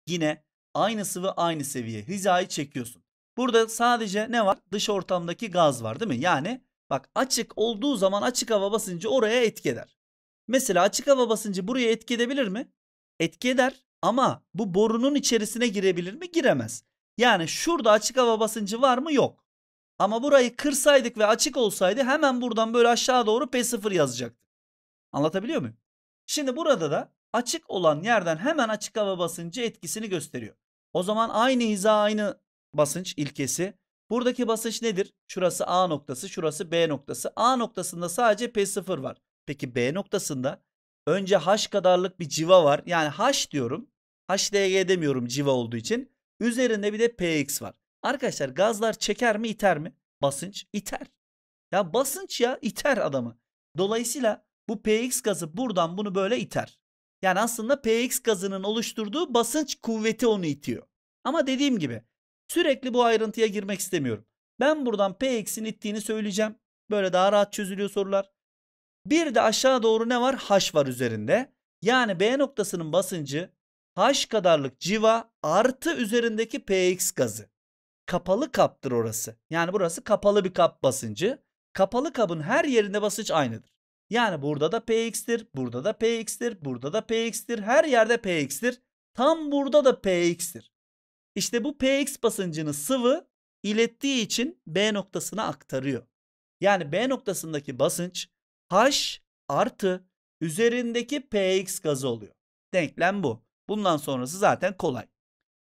Yine aynı sıvı aynı seviye. Hizayı çekiyorsun. Burada sadece ne var? Dış ortamdaki gaz var değil mi? Yani bak açık olduğu zaman açık hava basıncı oraya etki eder. Mesela açık hava basıncı buraya etki edebilir mi? Etki eder ama bu borunun içerisine girebilir mi? Giremez. Yani şurada açık hava basıncı var mı? Yok. Ama burayı kırsaydık ve açık olsaydı hemen buradan böyle aşağı doğru P0 yazacaktı. Anlatabiliyor muyum? Şimdi burada da açık olan yerden hemen açık hava basıncı etkisini gösteriyor. O zaman aynı hiza aynı basınç ilkesi. Buradaki basınç nedir? Şurası A noktası, şurası B noktası. A noktasında sadece P0 var. Peki B noktasında önce H kadarlık bir civa var. Yani H diyorum. HDG demiyorum civa olduğu için. Üzerinde bir de PX var. Arkadaşlar gazlar çeker mi iter mi? Basınç iter. Ya basınç ya iter adamı. Dolayısıyla bu PX gazı buradan bunu böyle iter. Yani aslında PX gazının oluşturduğu basınç kuvveti onu itiyor. Ama dediğim gibi sürekli bu ayrıntıya girmek istemiyorum. Ben buradan PX'in ittiğini söyleyeceğim. Böyle daha rahat çözülüyor sorular. Bir de aşağı doğru ne var? H var üzerinde. Yani B noktasının basıncı H kadarlık civa artı üzerindeki PX gazı kapalı kaptır orası. Yani burası kapalı bir kap basıncı. Kapalı kabın her yerinde basınç aynıdır. Yani burada da px'tir, burada da px'tir, burada da px'tir, her yerde px'tir. Tam burada da px'tir. İşte bu px basıncını sıvı ilettiği için B noktasına aktarıyor. Yani B noktasındaki basınç H artı üzerindeki px gazı oluyor. Denklem bu. Bundan sonrası zaten kolay.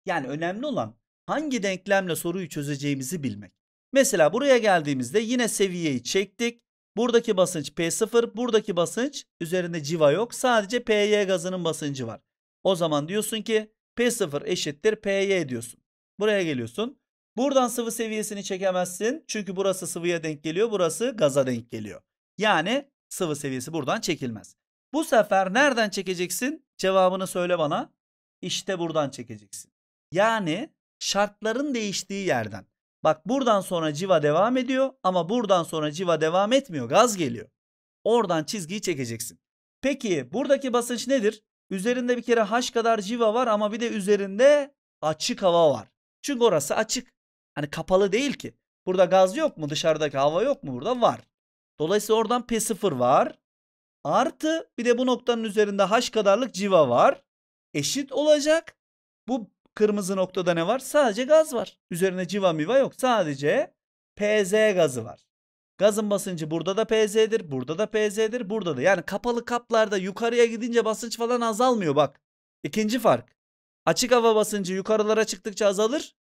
Yani önemli olan hangi denklemle soruyu çözeceğimizi bilmek. Mesela buraya geldiğimizde yine seviyeyi çektik. Buradaki basınç P0, buradaki basınç üzerinde civa yok. Sadece PY gazının basıncı var. O zaman diyorsun ki P0 eşittir PY diyorsun. Buraya geliyorsun. Buradan sıvı seviyesini çekemezsin. Çünkü burası sıvıya denk geliyor, burası gaza denk geliyor. Yani sıvı seviyesi buradan çekilmez. Bu sefer nereden çekeceksin? Cevabını söyle bana. İşte buradan çekeceksin. Yani şartların değiştiği yerden. Bak buradan sonra civa devam ediyor ama buradan sonra civa devam etmiyor. Gaz geliyor. Oradan çizgiyi çekeceksin. Peki buradaki basınç nedir? Üzerinde bir kere H kadar civa var ama bir de üzerinde açık hava var. Çünkü orası açık. Hani kapalı değil ki. Burada gaz yok mu? Dışarıdaki hava yok mu? Burada var. Dolayısıyla oradan P0 var. Artı bir de bu noktanın üzerinde H kadarlık civa var. Eşit olacak. Bu Kırmızı noktada ne var? Sadece gaz var. Üzerine civa miva yok. Sadece PZ gazı var. Gazın basıncı burada da PZ'dir, burada da PZ'dir, burada da. Yani kapalı kaplarda yukarıya gidince basınç falan azalmıyor bak. İkinci fark. Açık hava basıncı yukarılara çıktıkça azalır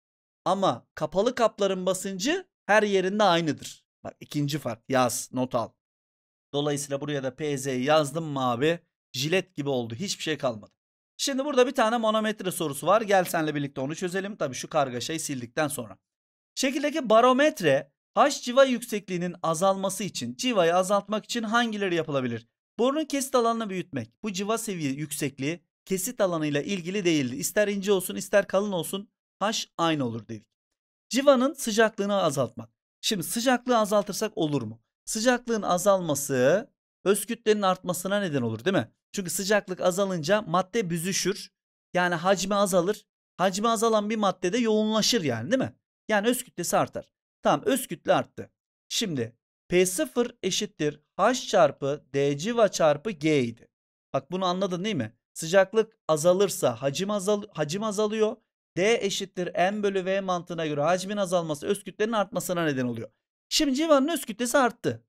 ama kapalı kapların basıncı her yerinde aynıdır. Bak ikinci fark yaz not al. Dolayısıyla buraya da PZ'yi yazdım mı abi? Jilet gibi oldu. Hiçbir şey kalmadı. Şimdi burada bir tane manometre sorusu var. Gel senle birlikte onu çözelim. Tabii şu kargaşayı sildikten sonra. Şekildeki barometre H civa yüksekliğinin azalması için civayı azaltmak için hangileri yapılabilir? Borunun kesit alanını büyütmek. Bu civa seviye yüksekliği kesit alanıyla ilgili değildi. İster ince olsun ister kalın olsun H aynı olur dedik. Civanın sıcaklığını azaltmak. Şimdi sıcaklığı azaltırsak olur mu? Sıcaklığın azalması öz kütlenin artmasına neden olur değil mi? Çünkü sıcaklık azalınca madde büzüşür. Yani hacmi azalır. Hacmi azalan bir maddede yoğunlaşır yani değil mi? Yani öz kütlesi artar. Tamam öz kütle arttı. Şimdi P0 eşittir H çarpı D civa çarpı G idi. Bak bunu anladın değil mi? Sıcaklık azalırsa hacim, azal hacim azalıyor. D eşittir M bölü V mantığına göre hacmin azalması öz kütlenin artmasına neden oluyor. Şimdi civanın öz kütlesi arttı.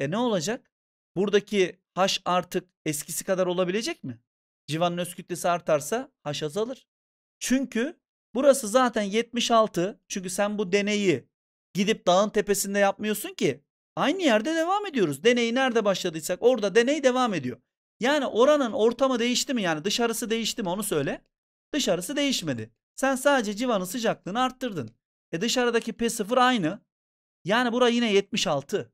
E ne olacak? Buradaki Haş artık eskisi kadar olabilecek mi? Civanın öz kütlesi artarsa haş azalır. Çünkü burası zaten 76. Çünkü sen bu deneyi gidip dağın tepesinde yapmıyorsun ki. Aynı yerde devam ediyoruz. Deneyi nerede başladıysak orada deney devam ediyor. Yani oranın ortamı değişti mi? Yani dışarısı değişti mi onu söyle. Dışarısı değişmedi. Sen sadece civanın sıcaklığını arttırdın. E dışarıdaki P0 aynı. Yani bura yine 76.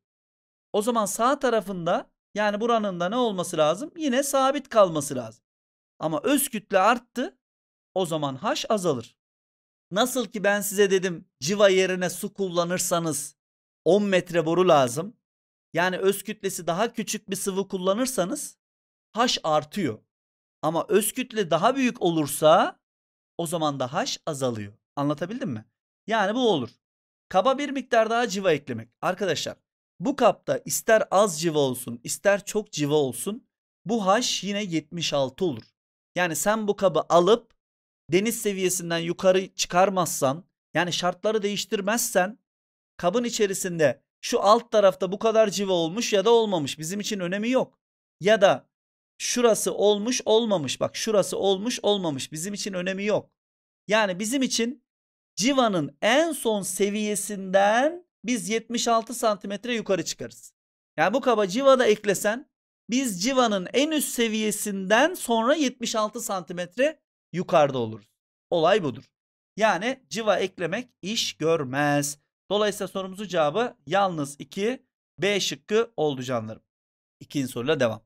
O zaman sağ tarafında yani buranın da ne olması lazım? Yine sabit kalması lazım. Ama öz kütle arttı. O zaman haş azalır. Nasıl ki ben size dedim civa yerine su kullanırsanız 10 metre boru lazım. Yani öz kütlesi daha küçük bir sıvı kullanırsanız haş artıyor. Ama öz kütle daha büyük olursa o zaman da haş azalıyor. Anlatabildim mi? Yani bu olur. Kaba bir miktar daha civa eklemek. Arkadaşlar bu kapta ister az civa olsun ister çok civa olsun bu haş yine 76 olur. Yani sen bu kabı alıp deniz seviyesinden yukarı çıkarmazsan yani şartları değiştirmezsen kabın içerisinde şu alt tarafta bu kadar civa olmuş ya da olmamış bizim için önemi yok. Ya da şurası olmuş olmamış bak şurası olmuş olmamış bizim için önemi yok. Yani bizim için civanın en son seviyesinden biz 76 santimetre yukarı çıkarız. Yani bu kaba civa da eklesen biz civanın en üst seviyesinden sonra 76 santimetre yukarıda oluruz. Olay budur. Yani civa eklemek iş görmez. Dolayısıyla sorumuzun cevabı yalnız 2 B şıkkı oldu canlarım. İkinci soruyla devam.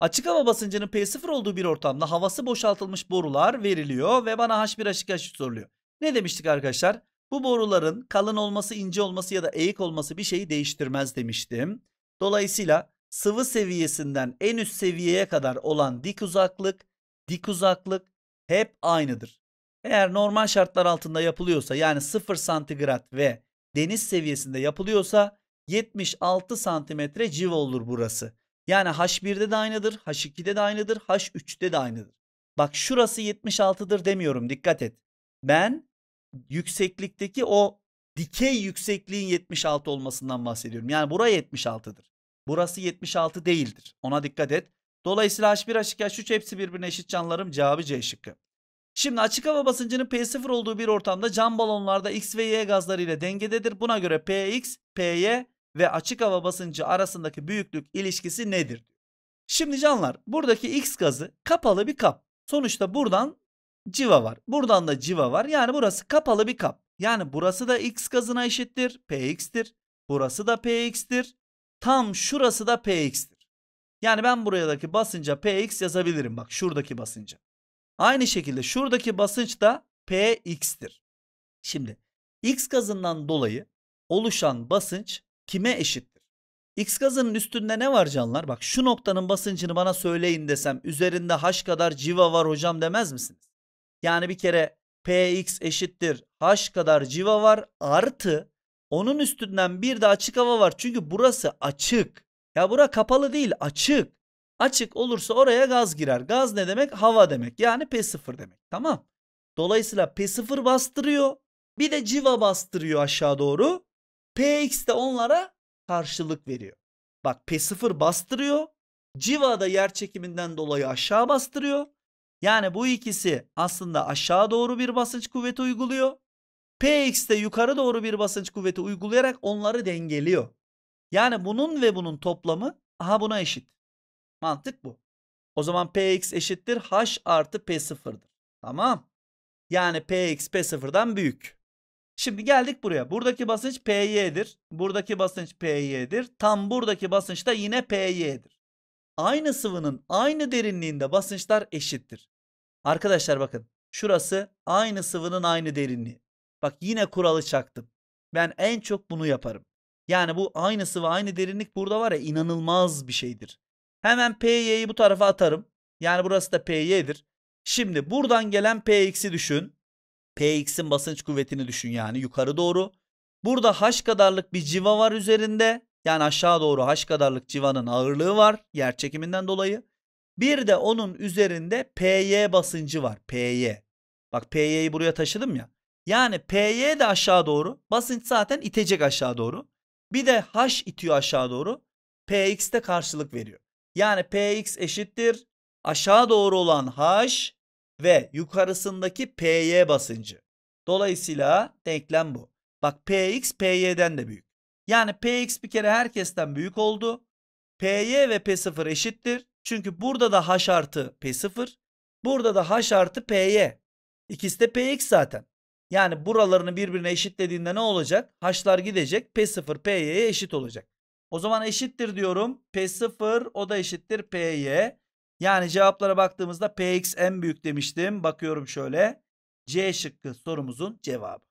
Açık hava basıncının P0 olduğu bir ortamda havası boşaltılmış borular veriliyor ve bana H1 H2 H3 soruluyor. Ne demiştik arkadaşlar? Bu boruların kalın olması, ince olması ya da eğik olması bir şeyi değiştirmez demiştim. Dolayısıyla sıvı seviyesinden en üst seviyeye kadar olan dik uzaklık, dik uzaklık hep aynıdır. Eğer normal şartlar altında yapılıyorsa yani 0 santigrat ve deniz seviyesinde yapılıyorsa 76 santimetre civa olur burası. Yani H1'de de aynıdır, H2'de de aynıdır, H3'te de aynıdır. Bak şurası 76'dır demiyorum dikkat et. Ben yükseklikteki o dikey yüksekliğin 76 olmasından bahsediyorum. Yani buraya 76'dır. Burası 76 değildir. Ona dikkat et. Dolayısıyla H1 H2 H3 hepsi birbirine eşit canlarım. Cevabı C şıkkı. Şimdi açık hava basıncının P0 olduğu bir ortamda cam balonlarda X ve Y gazları ile dengededir. Buna göre PX, PY ve açık hava basıncı arasındaki büyüklük ilişkisi nedir? Şimdi canlar buradaki X gazı kapalı bir kap. Sonuçta buradan civa var. Buradan da civa var. Yani burası kapalı bir kap. Yani burası da x gazına eşittir. Px'tir. Burası da px'tir. Tam şurası da px'tir. Yani ben buradaki basınca px yazabilirim. Bak şuradaki basınca. Aynı şekilde şuradaki basınç da px'tir. Şimdi x gazından dolayı oluşan basınç kime eşittir? X gazının üstünde ne var canlar? Bak şu noktanın basıncını bana söyleyin desem üzerinde haş kadar civa var hocam demez misiniz? Yani bir kere px eşittir h kadar civa var artı onun üstünden bir de açık hava var. Çünkü burası açık. Ya bura kapalı değil açık. Açık olursa oraya gaz girer. Gaz ne demek? Hava demek. Yani P0 demek. Tamam. Dolayısıyla P0 bastırıyor. Bir de civa bastırıyor aşağı doğru. Px de onlara karşılık veriyor. Bak P0 bastırıyor. Civa da yer çekiminden dolayı aşağı bastırıyor. Yani bu ikisi aslında aşağı doğru bir basınç kuvveti uyguluyor. Px de yukarı doğru bir basınç kuvveti uygulayarak onları dengeliyor. Yani bunun ve bunun toplamı aha buna eşit. Mantık bu. O zaman Px eşittir H artı P0'dır. Tamam. Yani Px P0'dan büyük. Şimdi geldik buraya. Buradaki basınç Py'dir. Buradaki basınç Py'dir. Tam buradaki basınç da yine Py'dir aynı sıvının aynı derinliğinde basınçlar eşittir. Arkadaşlar bakın şurası aynı sıvının aynı derinliği. Bak yine kuralı çaktım. Ben en çok bunu yaparım. Yani bu aynı sıvı aynı derinlik burada var ya inanılmaz bir şeydir. Hemen PY'yi bu tarafa atarım. Yani burası da PY'dir. Şimdi buradan gelen PX'i düşün. PX'in basınç kuvvetini düşün yani yukarı doğru. Burada H kadarlık bir civa var üzerinde. Yani aşağı doğru H kadarlık civanın ağırlığı var yer çekiminden dolayı. Bir de onun üzerinde PY basıncı var. PY. Bak PY'yi buraya taşıdım ya. Yani PY de aşağı doğru. Basınç zaten itecek aşağı doğru. Bir de H itiyor aşağı doğru. PX de karşılık veriyor. Yani PX eşittir aşağı doğru olan H ve yukarısındaki PY basıncı. Dolayısıyla denklem bu. Bak PX PY'den de büyük. Yani Px bir kere herkesten büyük oldu. Py ve P0 eşittir. Çünkü burada da H artı P0. Burada da H artı Py. İkisi de Px zaten. Yani buralarını birbirine eşitlediğinde ne olacak? H'lar gidecek. P0 Py'ye eşit olacak. O zaman eşittir diyorum. P0 o da eşittir Py. Yani cevaplara baktığımızda Px en büyük demiştim. Bakıyorum şöyle. C şıkkı sorumuzun cevabı.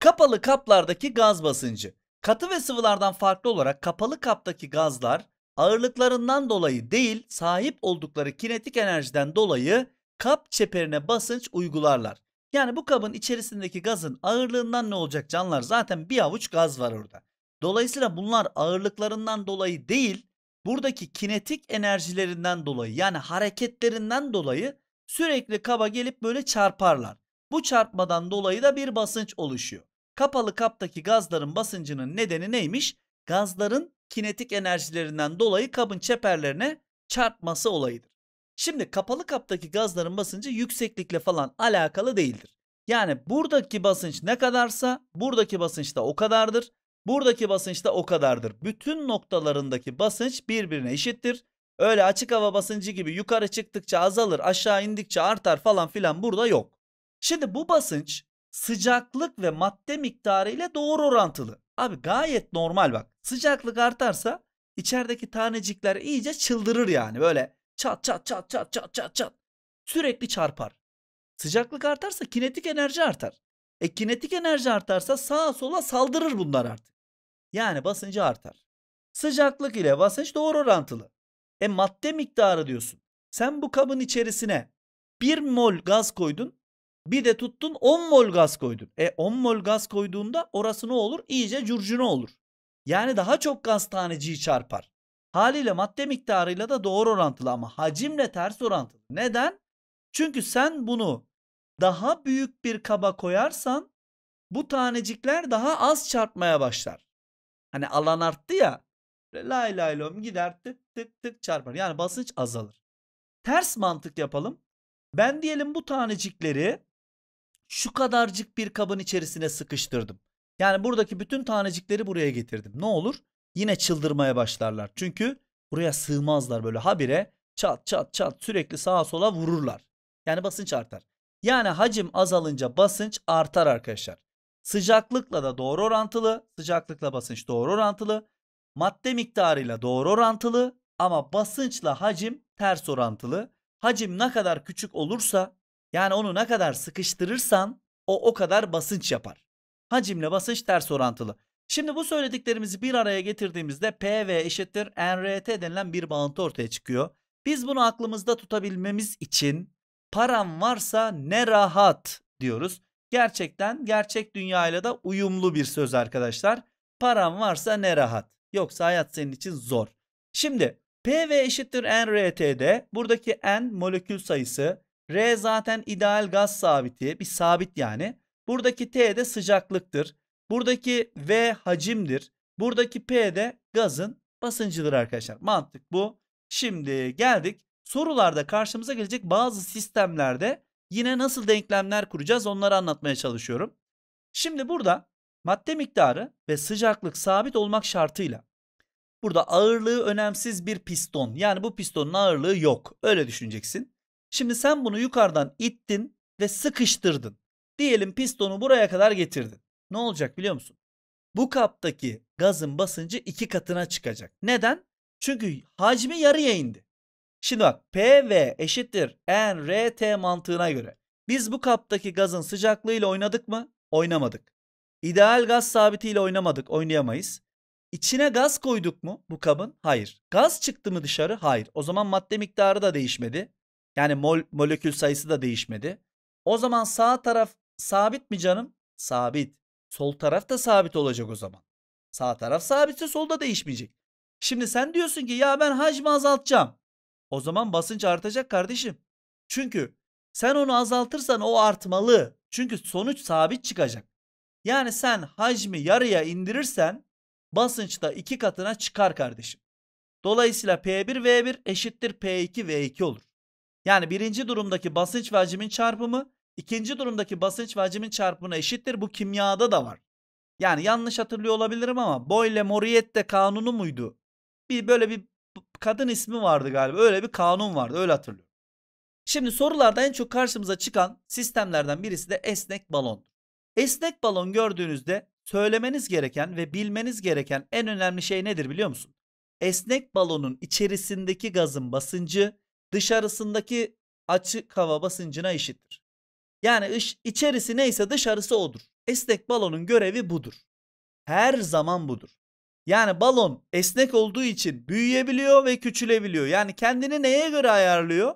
Kapalı kaplardaki gaz basıncı. Katı ve sıvılardan farklı olarak kapalı kaptaki gazlar ağırlıklarından dolayı değil sahip oldukları kinetik enerjiden dolayı kap çeperine basınç uygularlar. Yani bu kabın içerisindeki gazın ağırlığından ne olacak canlar? Zaten bir avuç gaz var orada. Dolayısıyla bunlar ağırlıklarından dolayı değil, buradaki kinetik enerjilerinden dolayı yani hareketlerinden dolayı sürekli kaba gelip böyle çarparlar. Bu çarpmadan dolayı da bir basınç oluşuyor. Kapalı kaptaki gazların basıncının nedeni neymiş? Gazların kinetik enerjilerinden dolayı kabın çeperlerine çarpması olayıdır. Şimdi kapalı kaptaki gazların basıncı yükseklikle falan alakalı değildir. Yani buradaki basınç ne kadarsa buradaki basınç da o kadardır. Buradaki basınç da o kadardır. Bütün noktalarındaki basınç birbirine eşittir. Öyle açık hava basıncı gibi yukarı çıktıkça azalır, aşağı indikçe artar falan filan burada yok. Şimdi bu basınç sıcaklık ve madde miktarı ile doğru orantılı. Abi gayet normal bak. Sıcaklık artarsa içerideki tanecikler iyice çıldırır yani böyle çat çat çat çat çat çat çat sürekli çarpar. Sıcaklık artarsa kinetik enerji artar. E kinetik enerji artarsa sağa sola saldırır bunlar artık. Yani basıncı artar. Sıcaklık ile basınç doğru orantılı. E madde miktarı diyorsun. Sen bu kabın içerisine 1 mol gaz koydun. Bir de tuttun 10 mol gaz koydun. E 10 mol gaz koyduğunda orası ne olur? İyice curcuna olur. Yani daha çok gaz taneciği çarpar. Haliyle madde miktarıyla da doğru orantılı ama hacimle ters orantılı. Neden? Çünkü sen bunu daha büyük bir kaba koyarsan bu tanecikler daha az çarpmaya başlar. Hani alan arttı ya. Lay lay lom gider tık tık tık çarpar. Yani basınç azalır. Ters mantık yapalım. Ben diyelim bu tanecikleri şu kadarcık bir kabın içerisine sıkıştırdım. Yani buradaki bütün tanecikleri buraya getirdim. Ne olur? Yine çıldırmaya başlarlar. Çünkü buraya sığmazlar böyle habire çat çat çat sürekli sağa sola vururlar. Yani basınç artar. Yani hacim azalınca basınç artar arkadaşlar. Sıcaklıkla da doğru orantılı. Sıcaklıkla basınç doğru orantılı. Madde miktarıyla doğru orantılı ama basınçla hacim ters orantılı. Hacim ne kadar küçük olursa yani onu ne kadar sıkıştırırsan o o kadar basınç yapar. Hacimle basınç ters orantılı. Şimdi bu söylediklerimizi bir araya getirdiğimizde PV eşittir NRT denilen bir bağıntı ortaya çıkıyor. Biz bunu aklımızda tutabilmemiz için param varsa ne rahat diyoruz. Gerçekten gerçek dünyayla da uyumlu bir söz arkadaşlar. Param varsa ne rahat. Yoksa hayat senin için zor. Şimdi PV eşittir NRT'de buradaki N molekül sayısı R zaten ideal gaz sabiti, bir sabit yani. Buradaki T de sıcaklıktır. Buradaki V hacimdir. Buradaki P de gazın basıncıdır arkadaşlar. Mantık bu. Şimdi geldik. Sorularda karşımıza gelecek bazı sistemlerde yine nasıl denklemler kuracağız onları anlatmaya çalışıyorum. Şimdi burada madde miktarı ve sıcaklık sabit olmak şartıyla burada ağırlığı önemsiz bir piston yani bu pistonun ağırlığı yok öyle düşüneceksin. Şimdi sen bunu yukarıdan ittin ve sıkıştırdın. Diyelim pistonu buraya kadar getirdin. Ne olacak biliyor musun? Bu kaptaki gazın basıncı iki katına çıkacak. Neden? Çünkü hacmi yarıya indi. Şimdi bak PV eşittir NRT mantığına göre biz bu kaptaki gazın sıcaklığıyla oynadık mı? Oynamadık. İdeal gaz sabitiyle oynamadık, oynayamayız. İçine gaz koyduk mu bu kabın? Hayır. Gaz çıktı mı dışarı? Hayır. O zaman madde miktarı da değişmedi. Yani mol, molekül sayısı da değişmedi. O zaman sağ taraf sabit mi canım? Sabit. Sol taraf da sabit olacak o zaman. Sağ taraf sabitse sol da değişmeyecek. Şimdi sen diyorsun ki ya ben hacmi azaltacağım. O zaman basınç artacak kardeşim. Çünkü sen onu azaltırsan o artmalı. Çünkü sonuç sabit çıkacak. Yani sen hacmi yarıya indirirsen basınç da iki katına çıkar kardeşim. Dolayısıyla P1 V1 eşittir P2 V2 olur. Yani birinci durumdaki basınç ve hacmin çarpımı ikinci durumdaki basınç ve hacmin çarpımına eşittir. Bu kimyada da var. Yani yanlış hatırlıyor olabilirim ama Boyle Moriette kanunu muydu? Bir böyle bir kadın ismi vardı galiba. Öyle bir kanun vardı. Öyle hatırlıyorum. Şimdi sorularda en çok karşımıza çıkan sistemlerden birisi de esnek balon. Esnek balon gördüğünüzde söylemeniz gereken ve bilmeniz gereken en önemli şey nedir biliyor musun? Esnek balonun içerisindeki gazın basıncı dışarısındaki açık hava basıncına eşittir. Yani iç, içerisi neyse dışarısı odur. Esnek balonun görevi budur. Her zaman budur. Yani balon esnek olduğu için büyüyebiliyor ve küçülebiliyor. Yani kendini neye göre ayarlıyor?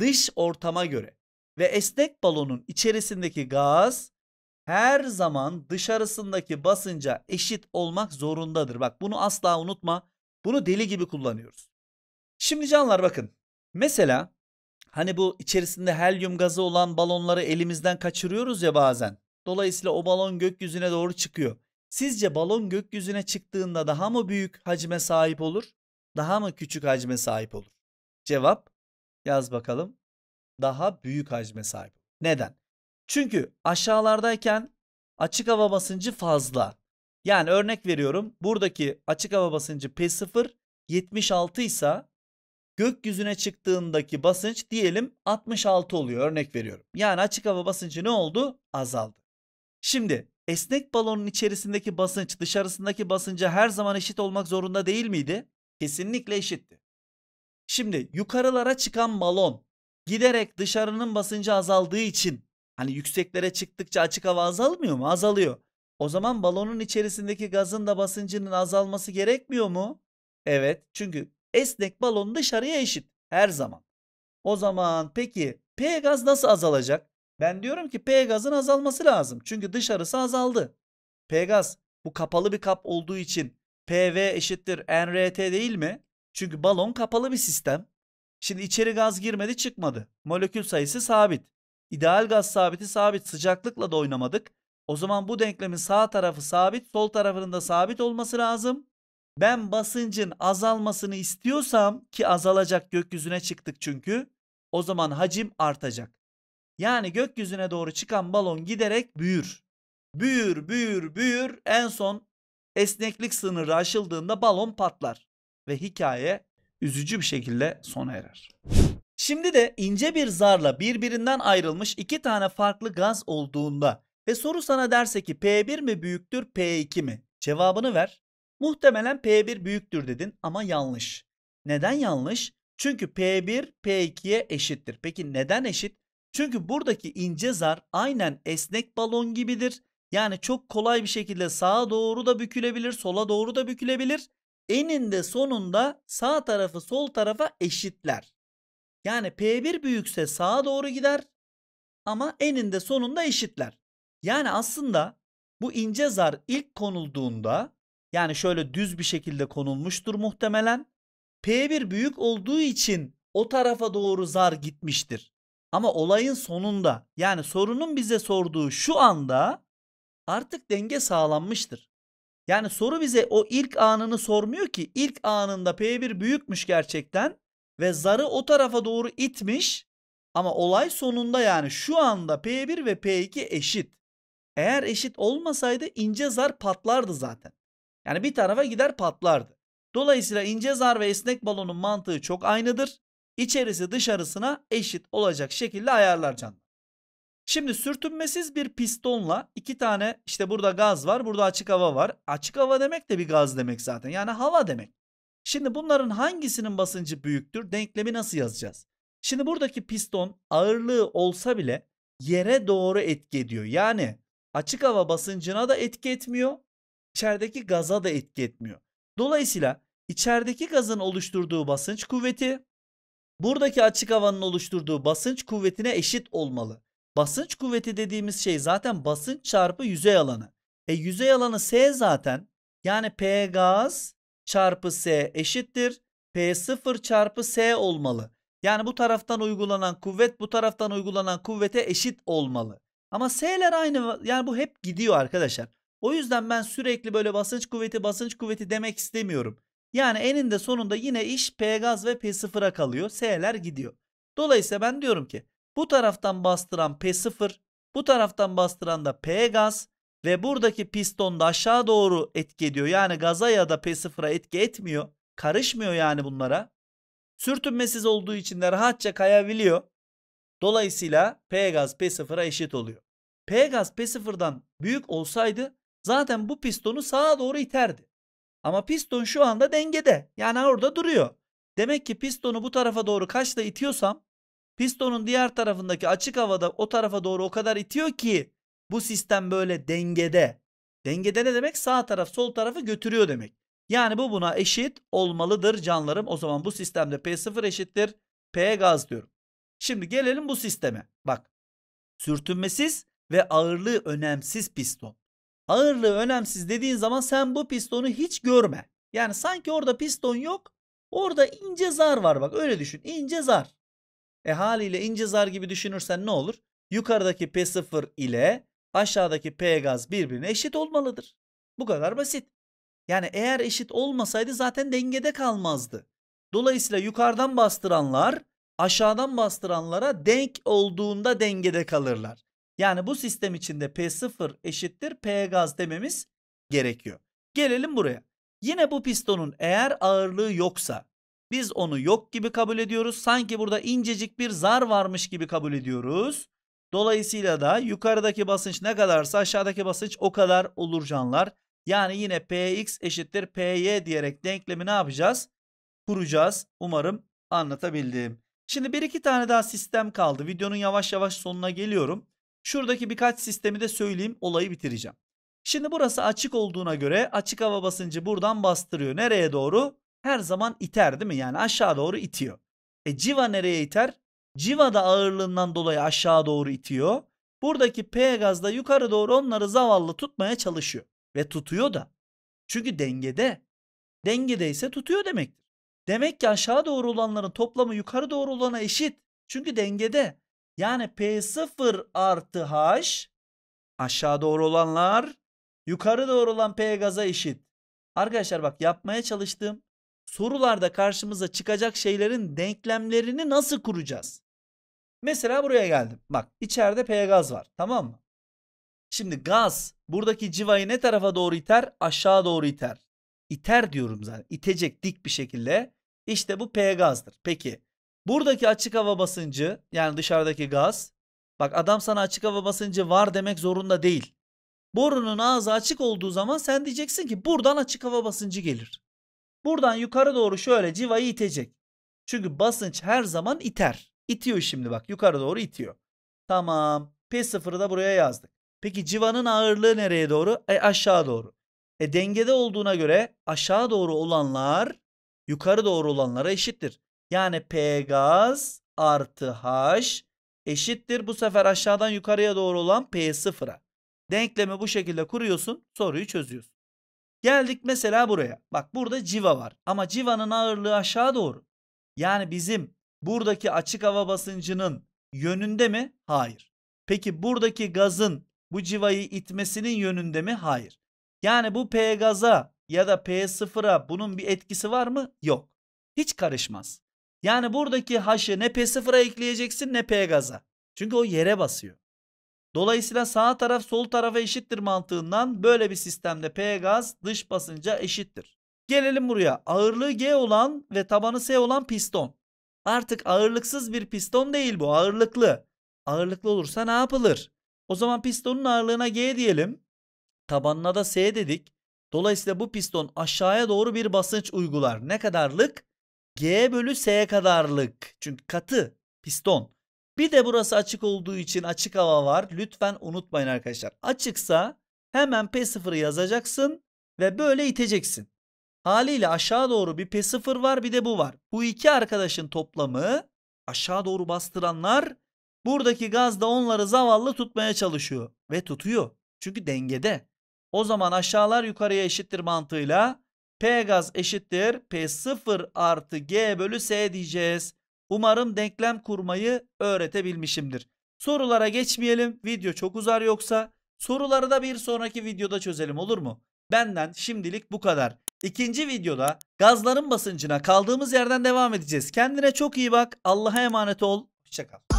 Dış ortama göre. Ve esnek balonun içerisindeki gaz her zaman dışarısındaki basınca eşit olmak zorundadır. Bak bunu asla unutma. Bunu deli gibi kullanıyoruz. Şimdi canlar bakın. Mesela hani bu içerisinde helyum gazı olan balonları elimizden kaçırıyoruz ya bazen. Dolayısıyla o balon gökyüzüne doğru çıkıyor. Sizce balon gökyüzüne çıktığında daha mı büyük hacme sahip olur? Daha mı küçük hacme sahip olur? Cevap yaz bakalım. Daha büyük hacme sahip. Neden? Çünkü aşağılardayken açık hava basıncı fazla. Yani örnek veriyorum buradaki açık hava basıncı P0 76 ise gökyüzüne çıktığındaki basınç diyelim 66 oluyor örnek veriyorum. Yani açık hava basıncı ne oldu? Azaldı. Şimdi esnek balonun içerisindeki basınç dışarısındaki basınca her zaman eşit olmak zorunda değil miydi? Kesinlikle eşitti. Şimdi yukarılara çıkan balon giderek dışarının basıncı azaldığı için hani yükseklere çıktıkça açık hava azalmıyor mu? Azalıyor. O zaman balonun içerisindeki gazın da basıncının azalması gerekmiyor mu? Evet çünkü Esnek balon dışarıya eşit her zaman. O zaman peki P gaz nasıl azalacak? Ben diyorum ki P gazın azalması lazım. Çünkü dışarısı azaldı. P gaz bu kapalı bir kap olduğu için PV eşittir NRT değil mi? Çünkü balon kapalı bir sistem. Şimdi içeri gaz girmedi çıkmadı. Molekül sayısı sabit. İdeal gaz sabiti sabit. Sıcaklıkla da oynamadık. O zaman bu denklemin sağ tarafı sabit, sol tarafının da sabit olması lazım ben basıncın azalmasını istiyorsam ki azalacak gökyüzüne çıktık çünkü o zaman hacim artacak. Yani gökyüzüne doğru çıkan balon giderek büyür. Büyür, büyür, büyür. En son esneklik sınırı aşıldığında balon patlar ve hikaye üzücü bir şekilde sona erer. Şimdi de ince bir zarla birbirinden ayrılmış iki tane farklı gaz olduğunda ve soru sana derse ki P1 mi büyüktür P2 mi? Cevabını ver. Muhtemelen P1 büyüktür dedin ama yanlış. Neden yanlış? Çünkü P1 P2'ye eşittir. Peki neden eşit? Çünkü buradaki ince zar aynen esnek balon gibidir. Yani çok kolay bir şekilde sağa doğru da bükülebilir, sola doğru da bükülebilir. Eninde sonunda sağ tarafı sol tarafa eşitler. Yani P1 büyükse sağa doğru gider ama eninde sonunda eşitler. Yani aslında bu ince zar ilk konulduğunda yani şöyle düz bir şekilde konulmuştur muhtemelen. P1 büyük olduğu için o tarafa doğru zar gitmiştir. Ama olayın sonunda yani sorunun bize sorduğu şu anda artık denge sağlanmıştır. Yani soru bize o ilk anını sormuyor ki ilk anında P1 büyükmüş gerçekten ve zarı o tarafa doğru itmiş ama olay sonunda yani şu anda P1 ve P2 eşit. Eğer eşit olmasaydı ince zar patlardı zaten. Yani bir tarafa gider patlardı. Dolayısıyla ince zar ve esnek balonun mantığı çok aynıdır. İçerisi dışarısına eşit olacak şekilde ayarlar canlı. Şimdi sürtünmesiz bir pistonla iki tane işte burada gaz var burada açık hava var. Açık hava demek de bir gaz demek zaten yani hava demek. Şimdi bunların hangisinin basıncı büyüktür denklemi nasıl yazacağız? Şimdi buradaki piston ağırlığı olsa bile yere doğru etki ediyor. Yani açık hava basıncına da etki etmiyor içerideki gaza da etki etmiyor. Dolayısıyla içerideki gazın oluşturduğu basınç kuvveti buradaki açık havanın oluşturduğu basınç kuvvetine eşit olmalı. Basınç kuvveti dediğimiz şey zaten basınç çarpı yüzey alanı. E yüzey alanı S zaten. Yani P gaz çarpı S eşittir. P0 çarpı S olmalı. Yani bu taraftan uygulanan kuvvet bu taraftan uygulanan kuvvete eşit olmalı. Ama S'ler aynı yani bu hep gidiyor arkadaşlar. O yüzden ben sürekli böyle basınç kuvveti basınç kuvveti demek istemiyorum. Yani eninde sonunda yine iş P gaz ve P0'a kalıyor. S'ler gidiyor. Dolayısıyla ben diyorum ki bu taraftan bastıran P0, bu taraftan bastıran da P gaz ve buradaki piston da aşağı doğru etki ediyor. Yani gaza ya da P0'a etki etmiyor. Karışmıyor yani bunlara. Sürtünmesiz olduğu için de rahatça kayabiliyor. Dolayısıyla P gaz P0'a eşit oluyor. P gaz P0'dan büyük olsaydı zaten bu pistonu sağa doğru iterdi. Ama piston şu anda dengede. Yani orada duruyor. Demek ki pistonu bu tarafa doğru kaçla itiyorsam pistonun diğer tarafındaki açık havada o tarafa doğru o kadar itiyor ki bu sistem böyle dengede. Dengede ne demek? Sağ taraf sol tarafı götürüyor demek. Yani bu buna eşit olmalıdır canlarım. O zaman bu sistemde P0 eşittir P gaz diyorum. Şimdi gelelim bu sisteme. Bak sürtünmesiz ve ağırlığı önemsiz piston ağırlığı önemsiz dediğin zaman sen bu pistonu hiç görme. Yani sanki orada piston yok. Orada ince zar var bak öyle düşün. ince zar. E haliyle ince zar gibi düşünürsen ne olur? Yukarıdaki P0 ile aşağıdaki P gaz birbirine eşit olmalıdır. Bu kadar basit. Yani eğer eşit olmasaydı zaten dengede kalmazdı. Dolayısıyla yukarıdan bastıranlar aşağıdan bastıranlara denk olduğunda dengede kalırlar. Yani bu sistem içinde P0 eşittir P gaz dememiz gerekiyor. Gelelim buraya. Yine bu pistonun eğer ağırlığı yoksa biz onu yok gibi kabul ediyoruz. Sanki burada incecik bir zar varmış gibi kabul ediyoruz. Dolayısıyla da yukarıdaki basınç ne kadarsa aşağıdaki basınç o kadar olur canlar. Yani yine Px eşittir Py diyerek denklemi ne yapacağız? Kuracağız. Umarım anlatabildim. Şimdi bir iki tane daha sistem kaldı. Videonun yavaş yavaş sonuna geliyorum. Şuradaki birkaç sistemi de söyleyeyim olayı bitireceğim. Şimdi burası açık olduğuna göre açık hava basıncı buradan bastırıyor. Nereye doğru? Her zaman iter değil mi? Yani aşağı doğru itiyor. E civa nereye iter? Civa da ağırlığından dolayı aşağı doğru itiyor. Buradaki P gaz da yukarı doğru onları zavallı tutmaya çalışıyor. Ve tutuyor da. Çünkü dengede. Dengede ise tutuyor demektir. Demek ki aşağı doğru olanların toplamı yukarı doğru olana eşit. Çünkü dengede. Yani P0 artı H aşağı doğru olanlar yukarı doğru olan P gaza eşit. Arkadaşlar bak yapmaya çalıştığım sorularda karşımıza çıkacak şeylerin denklemlerini nasıl kuracağız? Mesela buraya geldim. Bak içeride P gaz var tamam mı? Şimdi gaz buradaki civayı ne tarafa doğru iter? Aşağı doğru iter. İter diyorum zaten. İtecek dik bir şekilde. İşte bu P gazdır. Peki Buradaki açık hava basıncı yani dışarıdaki gaz. Bak adam sana açık hava basıncı var demek zorunda değil. Borunun ağzı açık olduğu zaman sen diyeceksin ki buradan açık hava basıncı gelir. Buradan yukarı doğru şöyle civayı itecek. Çünkü basınç her zaman iter. İtiyor şimdi bak yukarı doğru itiyor. Tamam p sıfırı da buraya yazdık. Peki civanın ağırlığı nereye doğru? E aşağı doğru. E dengede olduğuna göre aşağı doğru olanlar yukarı doğru olanlara eşittir. Yani P gaz artı H eşittir bu sefer aşağıdan yukarıya doğru olan p sıfıra. Denklemi bu şekilde kuruyorsun soruyu çözüyorsun. Geldik mesela buraya. Bak burada civa var ama civanın ağırlığı aşağı doğru. Yani bizim buradaki açık hava basıncının yönünde mi? Hayır. Peki buradaki gazın bu civayı itmesinin yönünde mi? Hayır. Yani bu P gaza ya da p sıfıra bunun bir etkisi var mı? Yok. Hiç karışmaz. Yani buradaki haşı ne P0'a ekleyeceksin ne P gaza. Çünkü o yere basıyor. Dolayısıyla sağ taraf sol tarafa eşittir mantığından böyle bir sistemde P gaz dış basınca eşittir. Gelelim buraya. Ağırlığı G olan ve tabanı S olan piston. Artık ağırlıksız bir piston değil bu ağırlıklı. Ağırlıklı olursa ne yapılır? O zaman pistonun ağırlığına G diyelim. Tabanına da S dedik. Dolayısıyla bu piston aşağıya doğru bir basınç uygular. Ne kadarlık? G bölü S kadarlık. Çünkü katı piston. Bir de burası açık olduğu için açık hava var. Lütfen unutmayın arkadaşlar. Açıksa hemen P0'ı yazacaksın ve böyle iteceksin. Haliyle aşağı doğru bir P0 var bir de bu var. Bu iki arkadaşın toplamı aşağı doğru bastıranlar buradaki gaz da onları zavallı tutmaya çalışıyor. Ve tutuyor. Çünkü dengede. O zaman aşağılar yukarıya eşittir mantığıyla P gaz eşittir P0 artı G bölü S diyeceğiz. Umarım denklem kurmayı öğretebilmişimdir. Sorulara geçmeyelim. Video çok uzar yoksa. Soruları da bir sonraki videoda çözelim olur mu? Benden şimdilik bu kadar. İkinci videoda gazların basıncına kaldığımız yerden devam edeceğiz. Kendine çok iyi bak. Allah'a emanet ol. Hoşçakal.